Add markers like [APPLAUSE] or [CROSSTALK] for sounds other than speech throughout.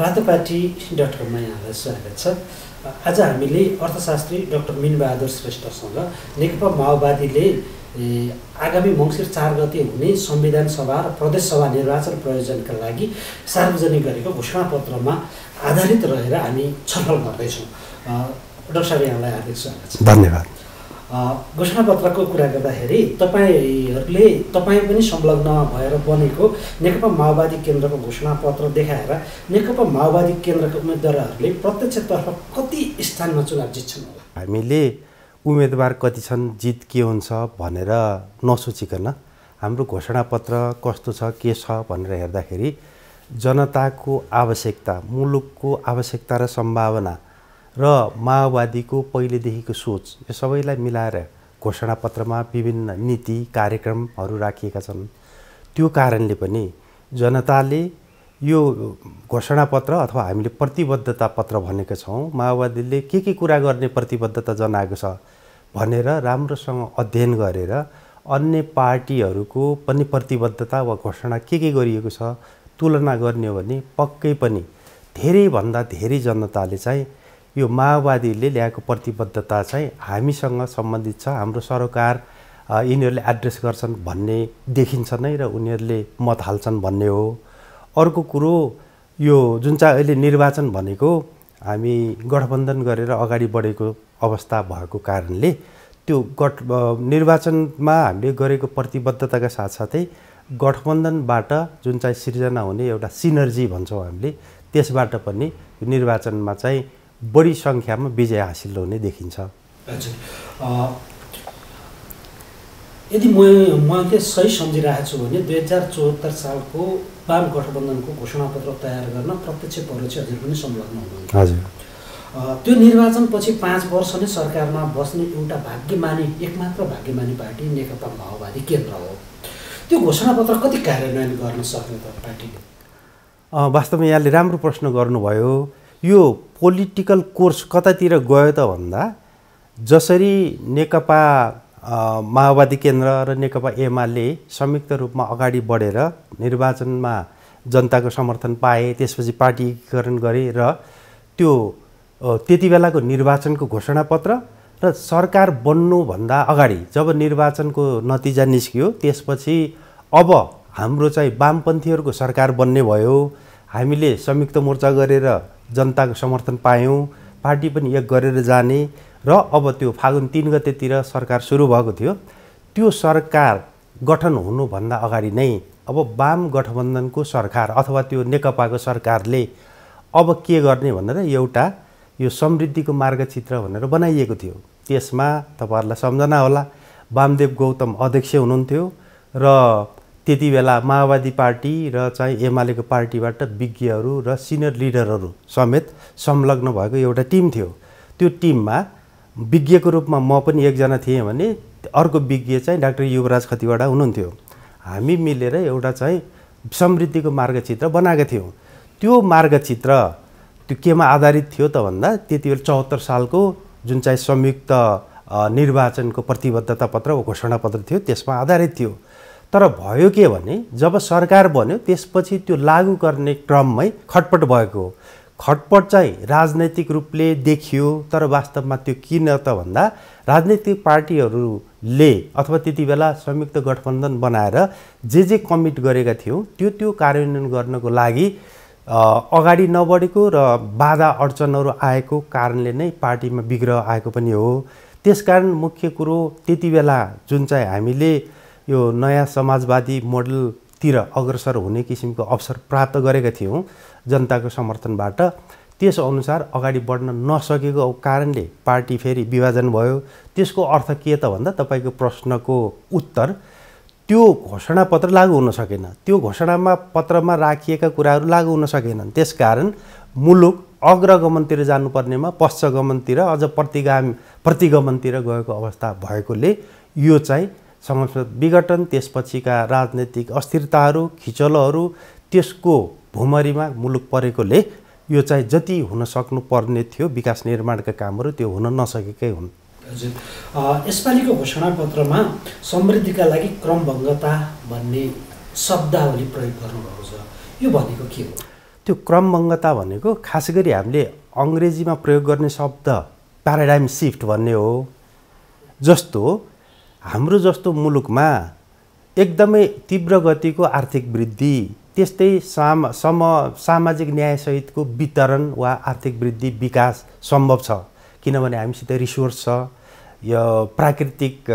Ratopati dot कममा यहाँलाई स्वागत छ आज हामीले अर्थशास्त्री डक्टर मिनबहादुर श्रेष्ठसँग नेकपा माओवादीले आगामी मङ्सिर चार गते हुने संविधान सभा र प्रदेश सभा निर्वाचन प्रयोजनका लागि सार्वजनिक गरेको घोषणापत्रमा आधारित रहेर हामी छलफल गर्दैछौँ डक्टर साहब यहाँलाई हार्दिक स्वागत छ धन्यवाद घोषणापत्रको कुरा गर्दाखेरि तपाईँहरूले तपाईँ पनि संलग्न भएर बनेको नेकपा माओवादी केन्द्रको घोषणापत्र देखाएर नेकपा माओवादी केन्द्रका उम्मेद्वारहरूले प्रत्यक्षतर्फ कति स्थानमा चुनाव जित्छन् हामीले उम्मेदवार कति छन् जित के हुन्छ भनेर नसोचिकन हाम्रो घोषणापत्र कस्तो छ के छ भनेर हेर्दाखेरि जनताको आवश्यकता मुलुकको आवश्यकता र सम्भावना र माओवादीको पहिलेदेखिको सोच यो सबैलाई मिलाएर घोषणापत्रमा विभिन्न नीति कार्यक्रमहरू राखिएका छन् त्यो कारणले पनि जनताले यो घोषणापत्र अथवा हामीले प्रतिबद्धता पत्र भनेका छौँ माओवादीले के के कुरा गर्ने प्रतिबद्धता जनाएको छ भनेर राम्रोसँग अध्ययन गरेर अन्य पार्टीहरूको पनि प्रतिबद्धता वा घोषणा के के गरिएको छ तुलना गर्ने हो भने पक्कै पनि धेरैभन्दा धेरै जनताले चाहिँ यो माओवादीले ल्याएको प्रतिबद्धता चाहिँ हामीसँग सम्बन्धित छ हाम्रो सरकार यिनीहरूले एड्रेस गर्छन् भन्ने देखिन्छ नै र उनीहरूले मत हाल्छन् भन्ने हो अर्को कुरो यो जुन चाहिँ अहिले निर्वाचन भनेको हामी गठबन्धन गरेर अगाडि बढेको अवस्था भएको कारणले त्यो गठ निर्वाचनमा हामीले गरेको प्रतिबद्धताका साथसाथै गठबन्धनबाट जुन चाहिँ सिर्जना हुने एउटा सिनर्जी भन्छौँ हामीले त्यसबाट पनि निर्वाचनमा चाहिँ बढी सङ्ख्यामा विजय हासिल हुने देखिन्छ यदि म म सही सम्झिरहेको छु भने दुई हजार चौहत्तर सालको वाम गठबन्धनको घोषणापत्र तयार गर्न प्रत्यक्ष परोक्ष हजुर पनि संलग्न हुनुहुन्छ हजुर त्यो निर्वाचनपछि पाँच वर्ष नै सरकारमा बस्ने एउटा भाग्यमानी एकमात्र भाग्यमानी पार्टी नेकपा माओवादी केन्द्र हो त्यो घोषणापत्र कति कार्यान्वयन गर्न सक्ने त पार्टीले वास्तवमा यहाँले राम्रो प्रश्न गर्नुभयो यो पोलिटिकल कोर्स कतातिर गयो त भन्दा जसरी नेकपा माओवादी केन्द्र र नेकपा एमाले संयुक्त रूपमा अगाडि बढेर निर्वाचनमा जनताको समर्थन पाए त्यसपछि पार्टी एकीकरण गरे र त्यो त्यति बेलाको निर्वाचनको घोषणापत्र र सरकार बन्नुभन्दा अगाडि जब निर्वाचनको नतिजा निस्कियो त्यसपछि अब हाम्रो चाहिँ वामपन्थीहरूको सरकार बन्ने भयो हामीले संयुक्त मोर्चा गरेर जनताको समर्थन पायौँ पार्टी पनि एक गरेर जाने र अब त्यो फागुन तिन गतेतिर सरकार सुरु भएको थियो त्यो सरकार गठन हुनुभन्दा अगाडि नै अब वाम गठबन्धनको सरकार अथवा त्यो नेकपाको सरकारले अब के गर्ने भनेर एउटा यो समृद्धिको मार्गचित्र भनेर बनाइएको थियो त्यसमा तपाईँहरूलाई सम्झना होला वामदेव गौतम अध्यक्ष हुनुहुन्थ्यो र त्यति बेला माओवादी पार्टी र चाहिँ एमालेको पार्टीबाट विज्ञहरू र सिनियर लिडरहरू समेत संलग्न भएको एउटा टिम थियो त्यो टिममा विज्ञको रूपमा म पनि एकजना थिएँ भने अर्को विज्ञ चाहिँ डाक्टर युवराज खतिवाडा हुनुहुन्थ्यो हामी मिलेर एउटा चाहिँ समृद्धिको मार्गचित्र बनाएका थियौँ त्यो मार्गचित्र त्यो केमा आधारित थियो त भन्दा त्यति बेला चौहत्तर सालको जुन चाहिँ संयुक्त निर्वाचनको प्रतिबद्धता पत्र घोषणा पत्र थियो त्यसमा आधारित थियो तर भयो के भने जब सरकार बन्यो त्यसपछि त्यो लागू गर्ने क्रममै खटपट भएको हो खटपट चाहिँ राजनैतिक रूपले देखियो तर वास्तवमा त्यो किन त भन्दा राजनैतिक पार्टीहरूले अथवा त्यति बेला संयुक्त गठबन्धन बनाएर जे जे कमिट गरेका थियौँ त्यो त्यो कार्यान्वयन गर्नको लागि अगाडि नबढेको र बाधा अडचनहरू आएको कारणले नै पार्टीमा विग्रह आएको पनि हो त्यसकारण मुख्य कुरो त्यति बेला जुन चाहिँ हामीले यो नयाँ समाजवादी मोडलतिर अग्रसर हुने किसिमको अवसर प्राप्त गरेका थियौँ जनताको समर्थनबाट त्यसअनुसार अगाडि बढ्न नसकेको कारणले पार्टी फेरि विभाजन भयो त्यसको अर्थ के त भन्दा तपाईँको प्रश्नको उत्तर त्यो घोषणापत्र लागु हुन सकेन त्यो घोषणामा पत्रमा राखिएका कुराहरू लागु हुन सकेनन् त्यसकारण मुलुक अग्रगमनतिर जानुपर्नेमा पश्चगमनतिर अझ प्रतिगाम प्रतिगमनतिर गएको अवस्था भएकोले यो चाहिँ संरक्षण विघटन त्यसपछिका राजनैतिक अस्थिरताहरू खिचलोहरू त्यसको भुमरीमा मुलुक परेकोले यो चाहिँ जति हुन सक्नुपर्ने थियो विकास निर्माणका कामहरू त्यो हुन नसकेकै हुन् हजुर यसपालिको घोषणापत्रमा समृद्धिका लागि क्रमभङ्गता भन्ने शब्दावली प्रयोग गर्नुभएको छ यो भनेको के हो त्यो क्रमभङ्गता भनेको खास गरी हामीले अङ्ग्रेजीमा प्रयोग गर्ने शब्द प्याराडाइम सिफ्ट भन्ने हो जस्तो हाम्रो जस्तो मुलुकमा एकदमै तीव्र गतिको आर्थिक वृद्धि त्यस्तै साम सम सामाजिक न्यायसहितको वितरण वा आर्थिक वृद्धि विकास सम्भव छ किनभने हामीसित रिसोर्स छ यो प्राकृतिक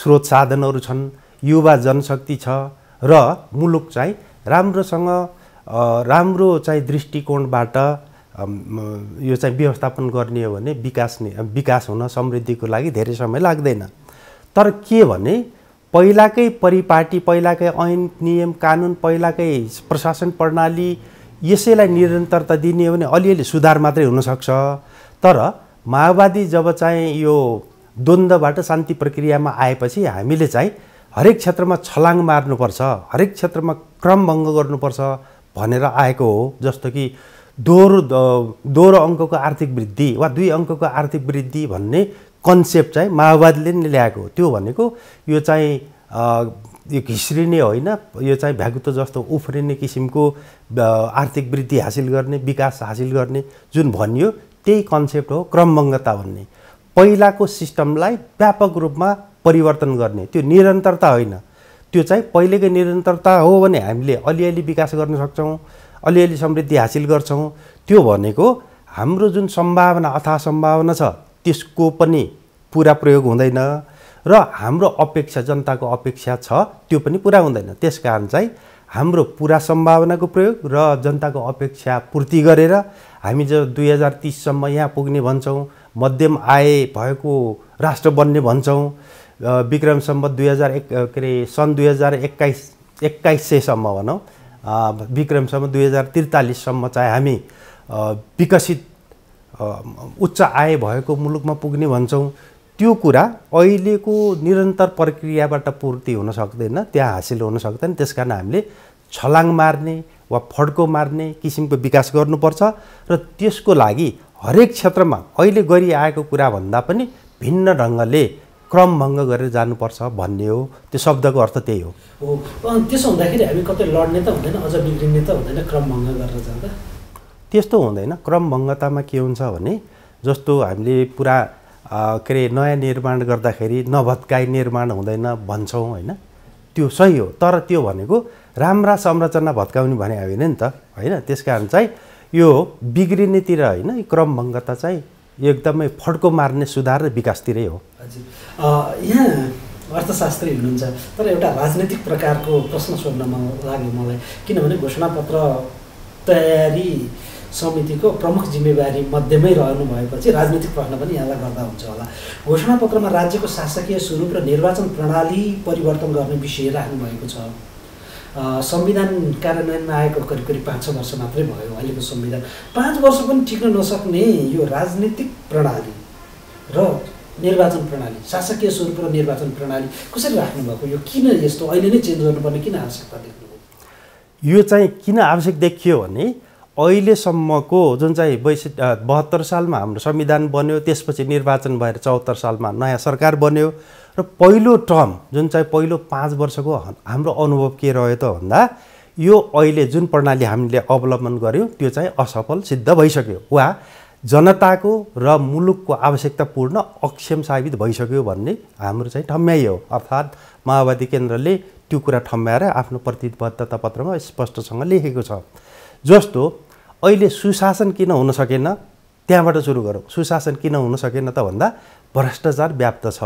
स्रोत साधनहरू छन् युवा जनशक्ति छ र मुलुक चाहिँ राम्रोसँग राम्रो चाहिँ दृष्टिकोणबाट यो चाहिँ व्यवस्थापन गर्ने हो भने विकास विकास हुन समृद्धिको लागि धेरै समय लाग्दैन तर के भने पहिलाकै परिपाटी पहिलाकै ऐन नियम कानुन पहिलाकै प्रशासन प्रणाली यसैलाई निरन्तरता दिने हो भने अलिअलि सुधार मात्रै हुनसक्छ तर माओवादी जब चाहिँ यो द्वन्द्वबाट शान्ति प्रक्रियामा आएपछि हामीले चाहिँ हरेक क्षेत्रमा छलाङ मार्नुपर्छ हरेक क्षेत्रमा क्रमभङ्ग गर्नुपर्छ भनेर आएको हो जस्तो कि दोहोरो दोहोरो अङ्कको आर्थिक वृद्धि वा दुई अङ्कको आर्थिक वृद्धि भन्ने कन्सेप्ट चाहिँ माओवादीले नै ल्याएको हो त्यो भनेको यो चाहिँ यो घिस्रिने होइन यो चाहिँ भ्यागुतो जस्तो उफ्रिने किसिमको आर्थिक वृद्धि हासिल गर्ने विकास हासिल गर्ने जुन भनियो त्यही कन्सेप्ट हो क्रमभङ्गता भन्ने पहिलाको सिस्टमलाई व्यापक रूपमा परिवर्तन गर्ने त्यो निरन्तरता होइन त्यो चाहिँ पहिलेकै निरन्तरता हो भने हामीले अलिअलि विकास गर्न सक्छौँ अलिअलि समृद्धि हासिल गर्छौँ त्यो भनेको हाम्रो जुन सम्भावना अथा सम्भावना छ त्यसको पनि पुरा प्रयोग हुँदैन र हाम्रो अपेक्षा जनताको अपेक्षा छ त्यो पनि पुरा हुँदैन त्यस कारण चाहिँ हाम्रो पुरा सम्भावनाको प्रयोग र जनताको अपेक्षा पूर्ति गरेर हामी जब दुई हजार तिससम्म यहाँ पुग्ने भन्छौँ मध्यम आय भएको राष्ट्र बन्ने भन्छौँ विक्रम सम्बत दुई हजार एक के अरे सन् दुई हजार एक्काइस एक्काइस सयसम्म भनौँ विक्रमसम्म दुई हजार त्रितालिससम्म चाहिँ हामी विकसित उच्च आय भएको मुलुकमा पुग्ने भन्छौँ त्यो कुरा अहिलेको निरन्तर प्रक्रियाबाट पूर्ति हुन सक्दैन त्यहाँ हासिल हुन सक्दैन त्यस कारण हामीले छलाङ मार्ने वा फड्को मार्ने किसिमको विकास गर्नुपर्छ र त्यसको लागि हरेक क्षेत्रमा अहिले गरिआएको कुराभन्दा पनि भिन्न ढङ्गले क्रमभङ्ग गरेर जानुपर्छ भन्ने हो त्यो शब्दको अर्थ त्यही हो त्यसो हुँदाखेरि हामी कतै लड्ने त हुँदैन अझ बिग्रिने त हुँदैन क्रमभङ्ग गरेर जाँदा त्यस्तो हुँदैन क्रमभङ्गतामा के हुन्छ भने जस्तो हामीले पुरा के अरे नयाँ निर्माण गर्दाखेरि नभत्काई निर्माण हुँदैन भन्छौँ होइन त्यो सही हो तर त्यो भनेको राम्रा संरचना भत्काउने भने होइन नि त होइन त्यस कारण चाहिँ यो बिग्रिनेतिर होइन क्रमभङ्गता चाहिँ एकदमै फड्को मार्ने सुधार र विकासतिरै हो हजुर यहाँ अर्थशास्त्री हुनुहुन्छ तर एउटा राजनैतिक प्रकारको प्रश्न सोध्न मन लाग्यो मलाई किनभने घोषणापत्र तयारी समितिको प्रमुख जिम्मेवारी मध्यमै रहनु भएपछि राजनीतिक प्रश्न पनि यहाँलाई गर्दा हुन्छ होला घोषणापत्रमा राज्यको शासकीय स्वरूप र निर्वाचन प्रणाली परिवर्तन गर्ने विषय राख्नुभएको छ संविधान कार्यान्वयनमा आएको करिब करिब पाँच छ वर्ष मात्रै भयो अहिलेको संविधान पाँच वर्ष पनि टिक्न नसक्ने यो राजनीतिक प्रणाली र निर्वाचन प्रणाली शासकीय स्वरूप र निर्वाचन प्रणाली कसरी राख्नुभएको यो किन यस्तो अहिले नै चेन्ज गर्नुपर्ने किन आवश्यकता देख्नुभयो यो चाहिँ किन आवश्यक देखियो भने अहिलेसम्मको जुन चाहिँ बैस बहत्तर सालमा हाम्रो संविधान बन्यो त्यसपछि निर्वाचन भएर चौहत्तर सालमा नयाँ सरकार बन्यो र पहिलो टर्म जुन चाहिँ पहिलो पाँच वर्षको हाम्रो अनुभव के रह्यो त भन्दा यो अहिले जुन प्रणाली हामीले अवलम्बन गऱ्यौँ त्यो चाहिँ असफल सिद्ध भइसक्यो वा जनताको र मुलुकको आवश्यकता पूर्ण अक्षम साबित भइसक्यो भन्ने हाम्रो चाहिँ ठम्याइ हो अर्थात् माओवादी केन्द्रले त्यो कुरा ठम्म्याएर आफ्नो प्रतिबद्धता पत्रमा स्पष्टसँग लेखेको छ जस्तो अहिले सुशासन किन हुन सकेन त्यहाँबाट सुरु गरौँ सुशासन किन हुन सकेन त भन्दा भ्रष्टाचार व्याप्त छ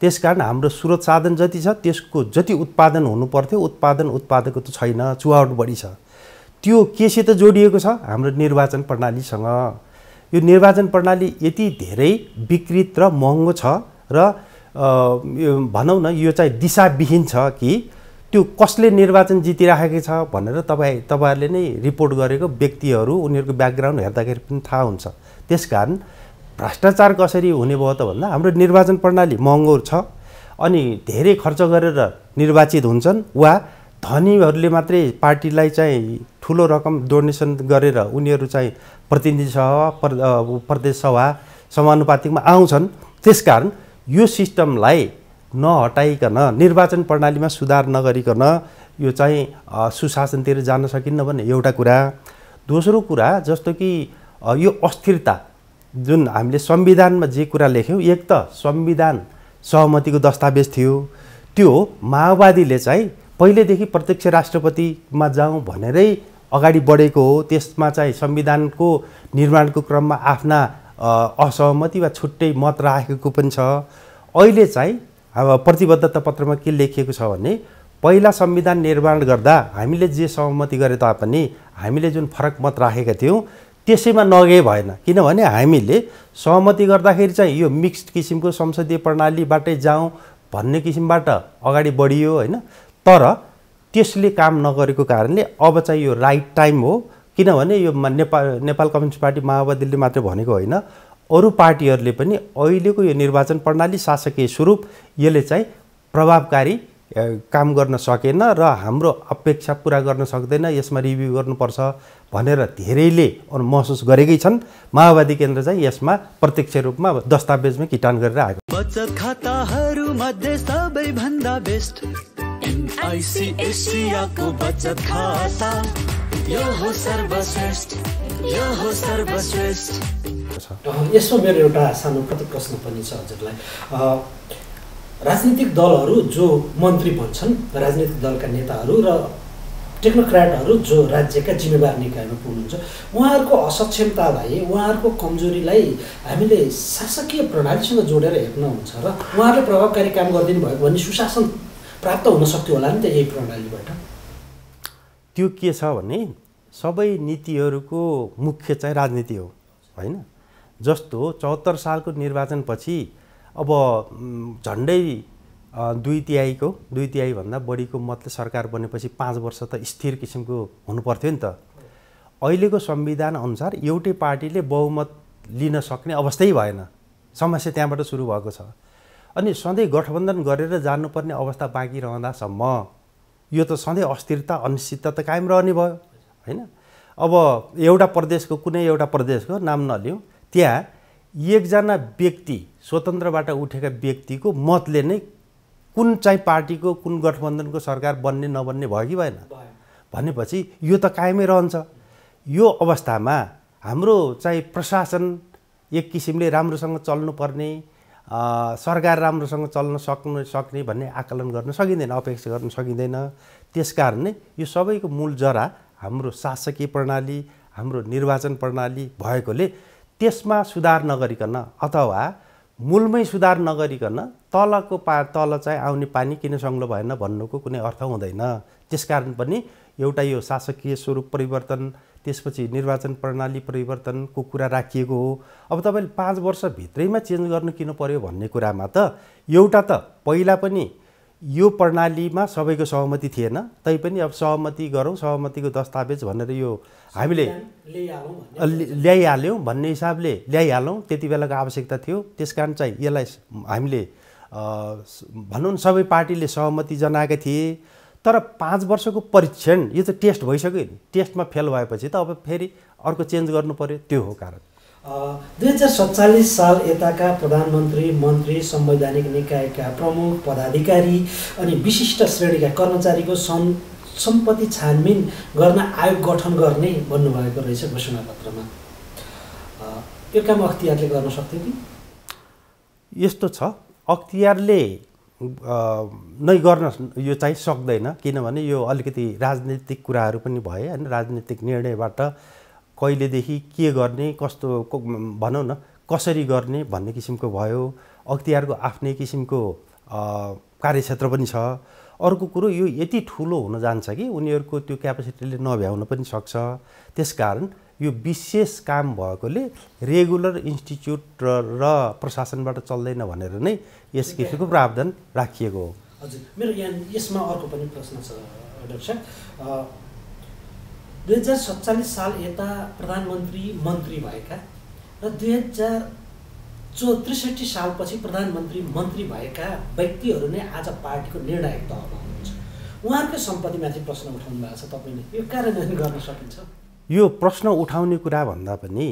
त्यस कारण हाम्रो स्रोत साधन जति छ त्यसको जति उत्पादन हुनुपर्थ्यो उत्पादन उत्पादकको त छैन चुहावट बढी छ त्यो केसित जोडिएको छ हाम्रो निर्वाचन प्रणालीसँग यो निर्वाचन प्रणाली यति धेरै विकृत र महँगो छ र भनौँ न यो चाहिँ दिशाविहीन छ कि त्यो कसले निर्वाचन जितिराखेको छ भनेर तपाईँ तपाईँहरूले नै रिपोर्ट गरेको व्यक्तिहरू उनीहरूको ब्याकग्राउन्ड हेर्दाखेरि पनि थाहा हुन्छ त्यस कारण भ्रष्टाचार कसरी हुने भयो त भन्दा हाम्रो निर्वाचन प्रणाली महँगो छ अनि धेरै खर्च गरेर निर्वाचित हुन्छन् वा धनीहरूले मात्रै पार्टीलाई चाहिँ ठुलो रकम डोनेसन गरेर उनीहरू चाहिँ प्रतिनिधि सभा प्रदेश सभा समानुपातिकमा आउँछन् त्यसकारण यो सिस्टमलाई नहटाइकन निर्वाचन प्रणालीमा सुधार नगरिकन यो चाहिँ सुशासनतिर जान सकिन्न भन्ने एउटा कुरा दोस्रो कुरा जस्तो कि यो अस्थिरता जुन हामीले संविधानमा जे कुरा लेख्यौँ एक त संविधान सहमतिको दस्तावेज थियो त्यो माओवादीले चाहिँ पहिलेदेखि प्रत्यक्ष राष्ट्रपतिमा जाउँ भनेरै अगाडि बढेको हो त्यसमा चाहिँ संविधानको निर्माणको क्रममा आफ्ना असहमति वा छुट्टै मत राखेको पनि छ अहिले चाहिँ अब प्रतिबद्धता पत्रमा के लेखिएको छ भने पहिला संविधान निर्माण गर्दा हामीले जे सहमति गरे तापनि हामीले जुन फरक मत राखेका थियौँ त्यसैमा नगए भएन किनभने हामीले सहमति गर्दाखेरि चाहिँ यो मिक्स्ड किसिमको संसदीय प्रणालीबाटै जाउँ भन्ने किसिमबाट अगाडि बढियो होइन तर त्यसले काम नगरेको कारणले अब चाहिँ यो राइट टाइम हो किनभने यो नेपाल नेपाल कम्युनिस्ट पार्टी माओवादीले मात्रै भनेको होइन अरू पार्टीहरूले पनि अहिलेको यो निर्वाचन प्रणाली शासकीय स्वरूप यसले चाहिँ प्रभावकारी काम गर्न सकेन र हाम्रो अपेक्षा पुरा गर्न सक्दैन यसमा रिभ्यू गर्नुपर्छ भनेर धेरैले महसुस गरेकै छन् माओवादी केन्द्र चाहिँ यसमा प्रत्यक्ष रूपमा दस्तावेजमै किटान गरेर आएको बचत सबैभन्दा बेस्ट बचत खाता यो सर्वश्रेष्ठ यो सर्वश्रेष्ठ भएको छ यसो मेरो एउटा सानो प्रति प्रश्न पनि छ हजुरलाई राजनीतिक दलहरू जो मन्त्री भन्छन् राजनीतिक दलका नेताहरू र टेक्नोक्राटहरू जो राज्यका जिम्मेवार निकायमा पुग्नुहुन्छ उहाँहरूको असक्षमतालाई उहाँहरूको कमजोरीलाई हामीले शासकीय प्रणालीसँग जोडेर हेर्न हुन्छ र उहाँहरूले प्रभावकारी काम गरिदिनु भयो भने सुशासन प्राप्त हुन सक्थ्यो होला नि त यही प्रणालीबाट त्यो के छ भने सबै नीतिहरूको मुख्य चाहिँ राजनीति हो होइन जस्तो चौहत्तर सालको निर्वाचनपछि अब झन्डै दुई तिहाईको दुई तिहाईभन्दा बढीको मतले सरकार बनेपछि पाँच वर्ष त स्थिर किसिमको हुनुपर्थ्यो नि त अहिलेको संविधान अनुसार एउटै पार्टीले बहुमत लिन सक्ने अवस्थै भएन समस्या त्यहाँबाट सुरु भएको छ अनि सधैँ गठबन्धन गरेर जानुपर्ने अवस्था बाँकी रहँदासम्म यो त सधैँ अस्थिरता अनिश्चितता त कायम रहने भयो होइन अब एउटा प्रदेशको कुनै एउटा प्रदेशको नाम नलिउँ त्यहाँ एकजना व्यक्ति स्वतन्त्रबाट उठेका व्यक्तिको मतले नै कुन चाहिँ पार्टीको कुन गठबन्धनको सरकार बन्ने नबन्ने भयो कि भएन भनेपछि यो त कायमै रहन्छ यो अवस्थामा हाम्रो चाहिँ प्रशासन एक किसिमले राम्रोसँग चल्नुपर्ने सरकार राम्रोसँग चल्न सक्नु सक्ने भन्ने आकलन गर्न सकिँदैन अपेक्षा गर्न सकिँदैन त्यस कारण नै यो सबैको मूल जरा हाम्रो शासकीय प्रणाली हाम्रो निर्वाचन प्रणाली भएकोले त्यसमा सुधार नगरिकन अथवा मूलमै सुधार नगरिकन तलको पा तल चाहिँ आउने पानी किन सङ्ग्लो भएन भन्नुको कुनै अर्थ हुँदैन त्यसकारण पनि एउटा यो शासकीय स्वरूप परिवर्तन त्यसपछि निर्वाचन प्रणाली परिवर्तनको कुरा राखिएको हो अब तपाईँले पाँच वर्षभित्रैमा चेन्ज गर्नु किन पऱ्यो भन्ने कुरामा त एउटा त पहिला पनि यो प्रणालीमा सबैको सहमति थिएन तैपनि अब सहमति गरौँ सहमतिको दस्तावेज भनेर यो हामीले ल्याइहाल्यौँ भन्ने हिसाबले ल्याइहालौँ त्यति बेलाको आवश्यकता थियो त्यस कारण चाहिँ यसलाई हामीले भनौँ न सबै पार्टीले सहमति जनाएका थिए तर पाँच वर्षको परीक्षण यो त टेस्ट भइसक्यो नि टेस्टमा फेल भएपछि त अब फेरि अर्को चेन्ज गर्नु पऱ्यो त्यो हो कारण दुई हजार सत्तालिस साल यताका प्रधानमन्त्री मन्त्री संवैधानिक निकायका प्रमुख पदाधिकारी अनि विशिष्ट श्रेणीका कर्मचारीको सन् सम्पत्ति छानबिन गर्न आयोग गठन गर्ने भन्नुभएको रहेछ घोषणापत्रमा यो काम अख्तियारले गर्न सक्थ्यो कि यस्तो छ अख्तियारले नै गर्न यो चाहिँ सक्दैन किनभने यो अलिकति राजनीतिक कुराहरू पनि भए होइन राजनीतिक निर्णयबाट कहिलेदेखि के गर्ने कस्तो भनौँ न कसरी गर्ने भन्ने किसिमको भयो अख्तियारको आफ्नै किसिमको कार्यक्षेत्र पनि छ अर्को कुरो यो यति ठुलो हुन जान्छ कि उनीहरूको त्यो क्यापेसिटीले नभ्याउन पनि सक्छ त्यस कारण यो विशेष काम भएकोले रेगुलर इन्स्टिच्युट र र प्रशासनबाट चल्दैन भनेर नै यस किसिमको प्रावधान राखिएको हो हजुर मेरो यहाँ यसमा अर्को पनि प्रश्न छ डाक्टर दुई हजार सत्तालिस साल यता प्रधानमन्त्री मन्त्री भएका र दुई हजार चौ त्रिसठी सालपछि प्रधानमन्त्री मन्त्री भएका व्यक्तिहरू नै आज पार्टीको निर्णायक तहमा हुनुहुन्छ उहाँहरूकै सम्पत्तिमाथि प्रश्न उठाउनु भएको छ तपाईँले यो कार्यान्वयन गर्न सकिन्छ यो प्रश्न उठाउने कुरा भन्दा पनि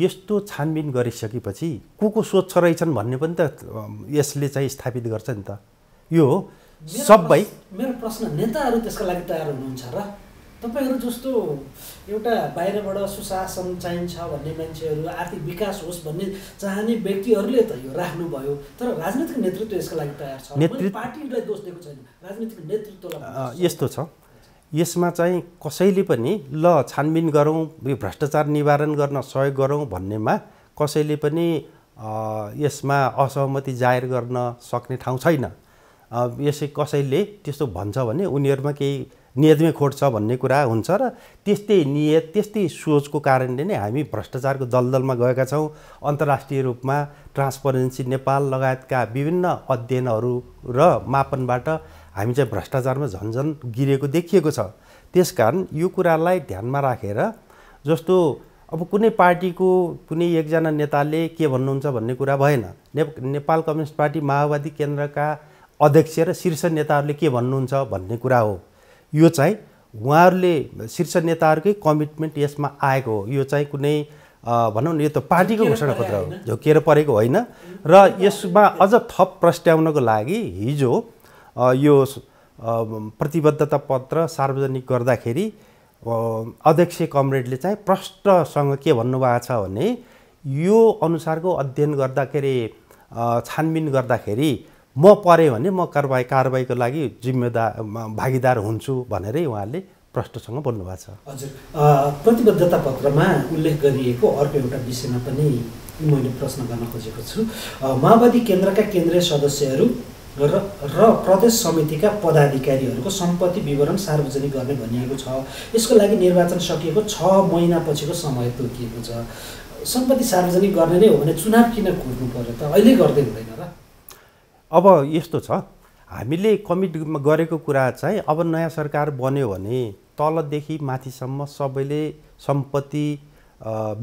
यस्तो छानबिन गरिसकेपछि को को स्वच्छ रहेछन् भन्ने पनि त यसले चाहिँ स्थापित गर्छ नि त यो सबै मेरो प्रश्न नेताहरू त्यसको लागि तयार हुनुहुन्छ र तपाईँहरू जस्तो एउटा बाहिरबाट सुशासन चाहिन्छ भन्ने मान्छेहरू आर्थिक विकास होस् भन्ने चाहने व्यक्तिहरूले त यो राख्नुभयो तर राजनैतिक नेतृत्व यसको लागि तयार छ नेतृत्व पार्टीलाई दोष दिएको छैन राजनीतिक नेतृत्वलाई यस्तो छ यसमा चाहिँ कसैले पनि ल छानबिन गरौँ यो भ्रष्टाचार निवारण गर्न सहयोग गरौँ भन्नेमा कसैले पनि यसमा असहमति जाहेर गर्न सक्ने ठाउँ छैन यसै कसैले त्यस्तो भन्छ भने उनीहरूमा केही नियतमै खोट छ भन्ने कुरा हुन्छ र त्यस्तै नियत त्यस्तै सोचको कारणले नै हामी भ्रष्टाचारको दलदलमा गएका छौँ अन्तर्राष्ट्रिय रूपमा ट्रान्सपरेन्सी नेपाल लगायतका विभिन्न अध्ययनहरू र मापनबाट हामी चाहिँ भ्रष्टाचारमा झन्झन गिरेको देखिएको छ त्यसकारण यो कुरालाई ध्यानमा राखेर रा। जस्तो अब कुनै पार्टीको कुनै एकजना नेताले के भन्नुहुन्छ भन्ने कुरा भएन ने नेपाल कम्युनिस्ट पार्टी माओवादी केन्द्रका अध्यक्ष र शीर्ष नेताहरूले के भन्नुहुन्छ भन्ने कुरा हो यो चाहिँ उहाँहरूले शीर्ष नेताहरूकै कमिटमेन्ट यसमा आएको हो यो चाहिँ कुनै भनौँ न यो त पार्टीको घोषणापत्र हो झोकिएर परेको होइन र यसमा अझ थप प्रस्ट्याउनको लागि हिजो यो प्रतिबद्धता पत्र सार्वजनिक गर्दाखेरि अध्यक्ष कमरेडले चाहिँ प्रष्टसँग के भन्नुभएको छ भने यो अनुसारको अध्ययन गर्दाखेरि छानबिन गर्दाखेरि म परेँ भने म कारवाही कारवाहीको लागि जिम्मेदार भागीदार हुन्छु भनेरै उहाँले प्रश्नसँग बोल्नु भएको छ हजुर प्रतिबद्धता पत्रमा उल्लेख गरिएको अर्को एउटा विषयमा पनि मैले प्रश्न गर्न खोजेको छु माओवादी केन्द्रका केन्द्रीय सदस्यहरू र र प्रदेश समितिका पदाधिकारीहरूको सम्पत्ति विवरण सार्वजनिक गर्ने भनिएको छ यसको लागि निर्वाचन सकिएको छ महिनापछिको समय तोकिएको छ सम्पत्ति सार्वजनिक गर्ने नै हो भने चुनाव किन कुर्नु पर्यो त अहिले गर्दै हुँदैन र अब यस्तो छ हामीले कमिट गरेको कुरा चाहिँ अब नयाँ सरकार बन्यो भने तलदेखि माथिसम्म सबैले सम्पत्ति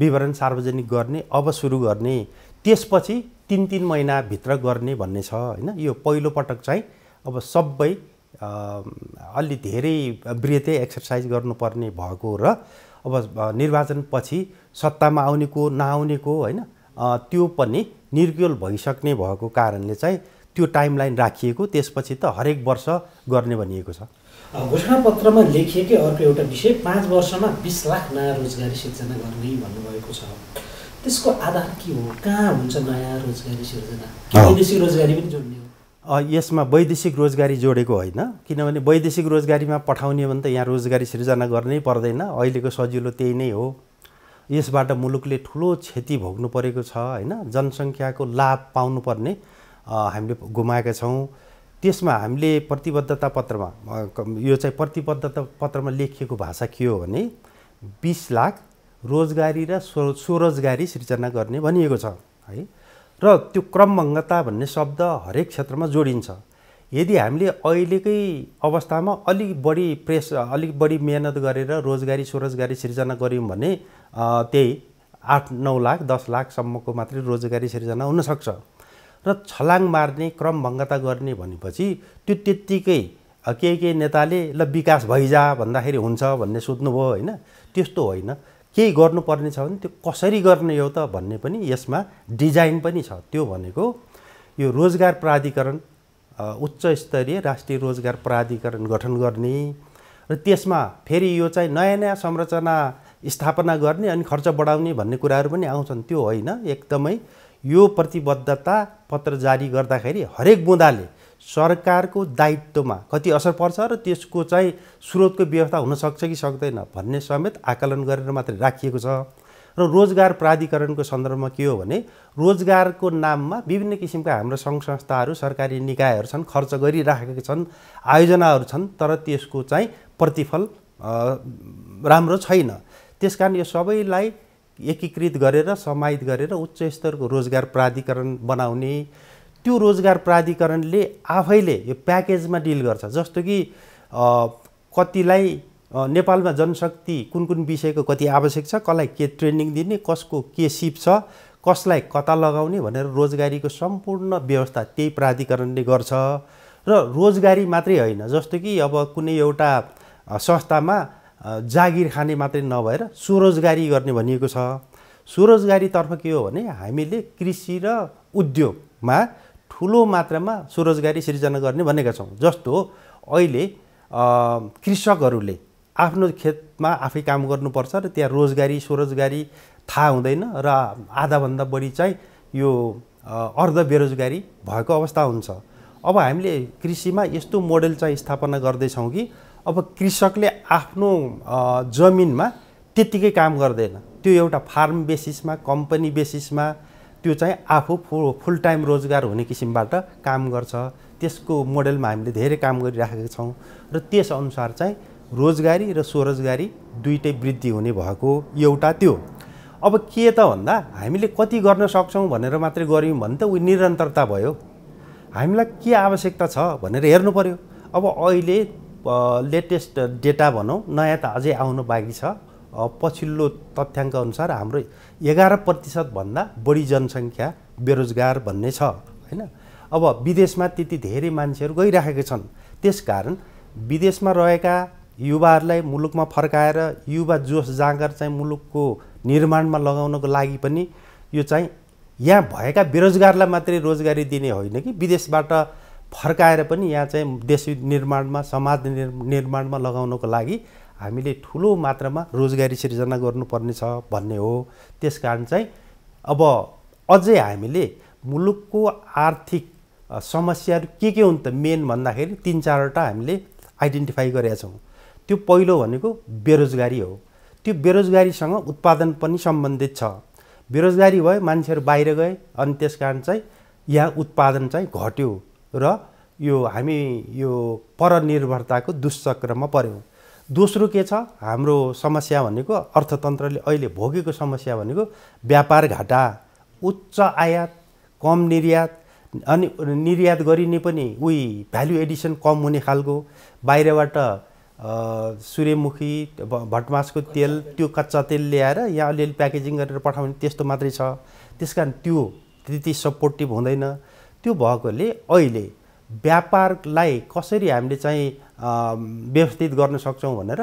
विवरण सार्वजनिक गर्ने अब सुरु गर्ने त्यसपछि तिन तिन महिनाभित्र गर्ने भन्ने छ होइन यो पहिलो पटक चाहिँ अब सबै अलि धेरै वृहतै एक्सर्साइज गर्नुपर्ने भएको र अब निर्वाचनपछि सत्तामा आउनेको नआउनेको होइन त्यो पनि निर्गुल भइसक्ने भएको कारणले चाहिँ त्यो टाइमलाइन राखिएको त्यसपछि त हरेक वर्ष गर्ने भनिएको छ घोषणापत्रमा लेखिएकै अर्को एउटा विषय पाँच वर्षमा बिस लाख नयाँ रोजगारी सिर्जना गर्ने भन्नुभएको छ त्यसको आधार के हो कहाँ हुन्छ नयाँ रोजगारी सिर्जना वैदेशिक रोजगारी पनि जोड्ने हो यसमा वैदेशिक रोजगारी जोडेको होइन किनभने वैदेशिक रोजगारीमा पठाउने भने त यहाँ रोजगारी सिर्जना गर्नै पर्दैन अहिलेको सजिलो त्यही नै हो यसबाट मुलुकले ठुलो क्षति भोग्नु परेको छ होइन जनसङ्ख्याको लाभ पाउनुपर्ने हामीले गुमाएका छौँ त्यसमा हामीले प्रतिबद्धता पत्रमा यो चाहिँ प्रतिबद्धता पत्रमा लेखिएको भाषा के हो भने बिस लाख रोजगारी र स्व स्वरोजगारी सिर्जना गर्ने भनिएको छ है र त्यो क्रमभङ्गता भन्ने शब्द हरेक क्षेत्रमा जोडिन्छ यदि हामीले अहिलेकै अवस्थामा अलिक बढी प्रेस अलिक बढी मेहनत गरेर रोजगारी स्वरोजगारी सिर्जना गऱ्यौँ भने त्यही आठ नौ लाख दस लाखसम्मको मात्रै रोजगारी सिर्जना हुनसक्छ र छलाङ मार्ने क्रमभङ्गता गर्ने भनेपछि त्यो त्यत्तिकै केही केही नेताले ल विकास भइजा भन्दाखेरि हुन्छ भन्ने सोध्नुभयो होइन त्यस्तो होइन केही गर्नुपर्ने छ भने त्यो कसरी गर्ने हो त भन्ने पनि यसमा डिजाइन पनि छ त्यो भनेको यो रोजगार प्राधिकरण उच्च स्तरीय राष्ट्रिय रोजगार प्राधिकरण गठन गर्ने र त्यसमा फेरि यो चाहिँ नयाँ नयाँ संरचना स्थापना गर्ने अनि खर्च बढाउने भन्ने कुराहरू पनि आउँछन् त्यो होइन एकदमै यो प्रतिबद्धता पत्र जारी गर्दाखेरि हरेक बुँदाले सरकारको दायित्वमा कति असर पर्छ र त्यसको चाहिँ स्रोतको व्यवस्था हुनसक्छ कि सक्दैन भन्ने समेत आकलन गरेर मात्रै राखिएको छ र रोजगार प्राधिकरणको सन्दर्भमा के हो भने रोजगारको नाममा विभिन्न किसिमका हाम्रो सङ्घ संस्थाहरू सरकारी निकायहरू छन् खर्च गरिराखेका छन् आयोजनाहरू छन् तर त्यसको चाहिँ प्रतिफल राम्रो छैन त्यस कारण यो सबैलाई एकीकृत गरेर समाहित गरेर उच्च स्तरको रोजगार प्राधिकरण बनाउने त्यो रोजगार प्राधिकरणले आफैले यो प्याकेजमा डिल गर्छ जस्तो कि कतिलाई नेपालमा जनशक्ति कुन कुन विषयको कति आवश्यक छ कसलाई के ट्रेनिङ दिने कसको के सिप छ कसलाई कता लगाउने भनेर रोजगारीको सम्पूर्ण व्यवस्था त्यही प्राधिकरणले गर्छ र रोजगारी मात्रै होइन जस्तो कि अब कुनै एउटा संस्थामा जागिर खाने मात्रै नभएर स्वरोजगारी गर्ने भनिएको छ स्वरोजगारीतर्फ के हो भने हामीले कृषि र उद्योगमा ठुलो मात्रामा स्वरोजगारी सिर्जना गर्ने भनेका छौँ जस्तो अहिले कृषकहरूले आफ्नो खेतमा आफै काम गर्नुपर्छ र त्यहाँ रोजगारी स्वरोजगारी थाहा हुँदैन र आधाभन्दा बढी चाहिँ यो अर्ध बेरोजगारी भएको अवस्था हुन्छ अब हामीले कृषिमा यस्तो मोडेल चाहिँ स्थापना गर्दैछौँ कि अब कृषकले आफ्नो जमिनमा त्यत्तिकै काम गर्दैन त्यो एउटा फार्म बेसिसमा कम्पनी बेसिसमा त्यो चाहिँ आफू फु फुल टाइम रोजगार हुने किसिमबाट काम गर्छ त्यसको मोडेलमा हामीले धेरै काम गरिराखेका छौँ र त्यसअनुसार चाहिँ रोजगारी र स्वरोजगारी दुइटै वृद्धि हुने भएको एउटा त्यो अब के त भन्दा हामीले कति गर्न सक्छौँ भनेर मात्रै गऱ्यौँ भने त ऊ निरन्तरता भयो हामीलाई के आवश्यकता छ भनेर हेर्नु पऱ्यो अब अहिले लेटेस्ट डेटा भनौँ नयाँ त अझै आउनु बाँकी छ पछिल्लो अनुसार हाम्रो एघार प्रतिशतभन्दा बढी जनसङ्ख्या बेरोजगार भन्ने छ होइन अब विदेशमा त्यति धेरै मान्छेहरू गइराखेका छन् त्यस कारण विदेशमा रहेका युवाहरूलाई मुलुकमा फर्काएर युवा जोस जाँगर चाहिँ मुलुकको निर्माणमा लगाउनको लागि पनि यो चाहिँ यहाँ भएका बेरोजगारलाई मात्रै रोजगारी दिने होइन कि विदेशबाट फर्काएर पनि यहाँ चाहिँ देश निर्माणमा समाज निर्माणमा लगाउनको लागि हामीले ठुलो मात्रामा रोजगारी सिर्जना गर्नुपर्नेछ भन्ने हो त्यस कारण चाहिँ अब अझै हामीले मुलुकको आर्थिक समस्याहरू के के हुन् त मेन भन्दाखेरि तिन चारवटा हामीले आइडेन्टिफाई गरेका छौँ त्यो पहिलो भनेको बेरोजगारी हो त्यो बेरोजगारीसँग उत्पादन पनि सम्बन्धित छ बेरोजगारी भयो मान्छेहरू बाहिर गए अनि त्यस कारण चाहिँ यहाँ उत्पादन चाहिँ घट्यो र यो हामी यो परनिर्भरताको दुष्चक्रमा पऱ्यौँ दोस्रो के छ हाम्रो समस्या भनेको अर्थतन्त्रले अहिले भोगेको समस्या भनेको व्यापार घाटा उच्च आयात कम निर्यात अनि निर्यात गरिने पनि उही भ्यालु एडिसन कम हुने खालको बाहिरबाट सूर्यमुखी भटमासको तेल त्यो कच्चा तेल ल्याएर यहाँ अलिअलि प्याकेजिङ गरेर पठाउने त्यस्तो मात्रै छ त्यस कारण त्यो त्यति सपोर्टिभ हुँदैन त्यो भएकोले अहिले व्यापारलाई कसरी हामीले चाहिँ व्यवस्थित गर्न सक्छौँ भनेर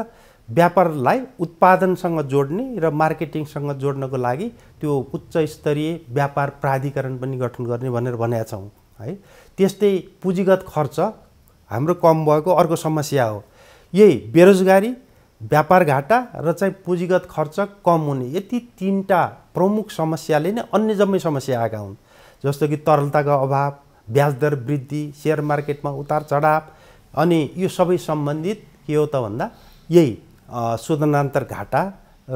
व्यापारलाई उत्पादनसँग जोड्ने र मार्केटिङसँग जोड्नको लागि त्यो उच्च स्तरीय व्यापार प्राधिकरण पनि गठन गर्ने भनेर भनेका छौँ है त्यस्तै पुँजीगत खर्च हाम्रो कम भएको अर्को समस्या हो यही बेरोजगारी व्यापार घाटा र चाहिँ पुँजीगत खर्च कम हुने यति तिनवटा प्रमुख समस्याले नै अन्य जम्मै समस्या आएका हुन् जस्तो कि तरलताको अभाव ब्याजदर वृद्धि सेयर मार्केटमा उतार चढाव अनि यो सबै सम्बन्धित के हो त भन्दा यही शोधनान्तर घाटा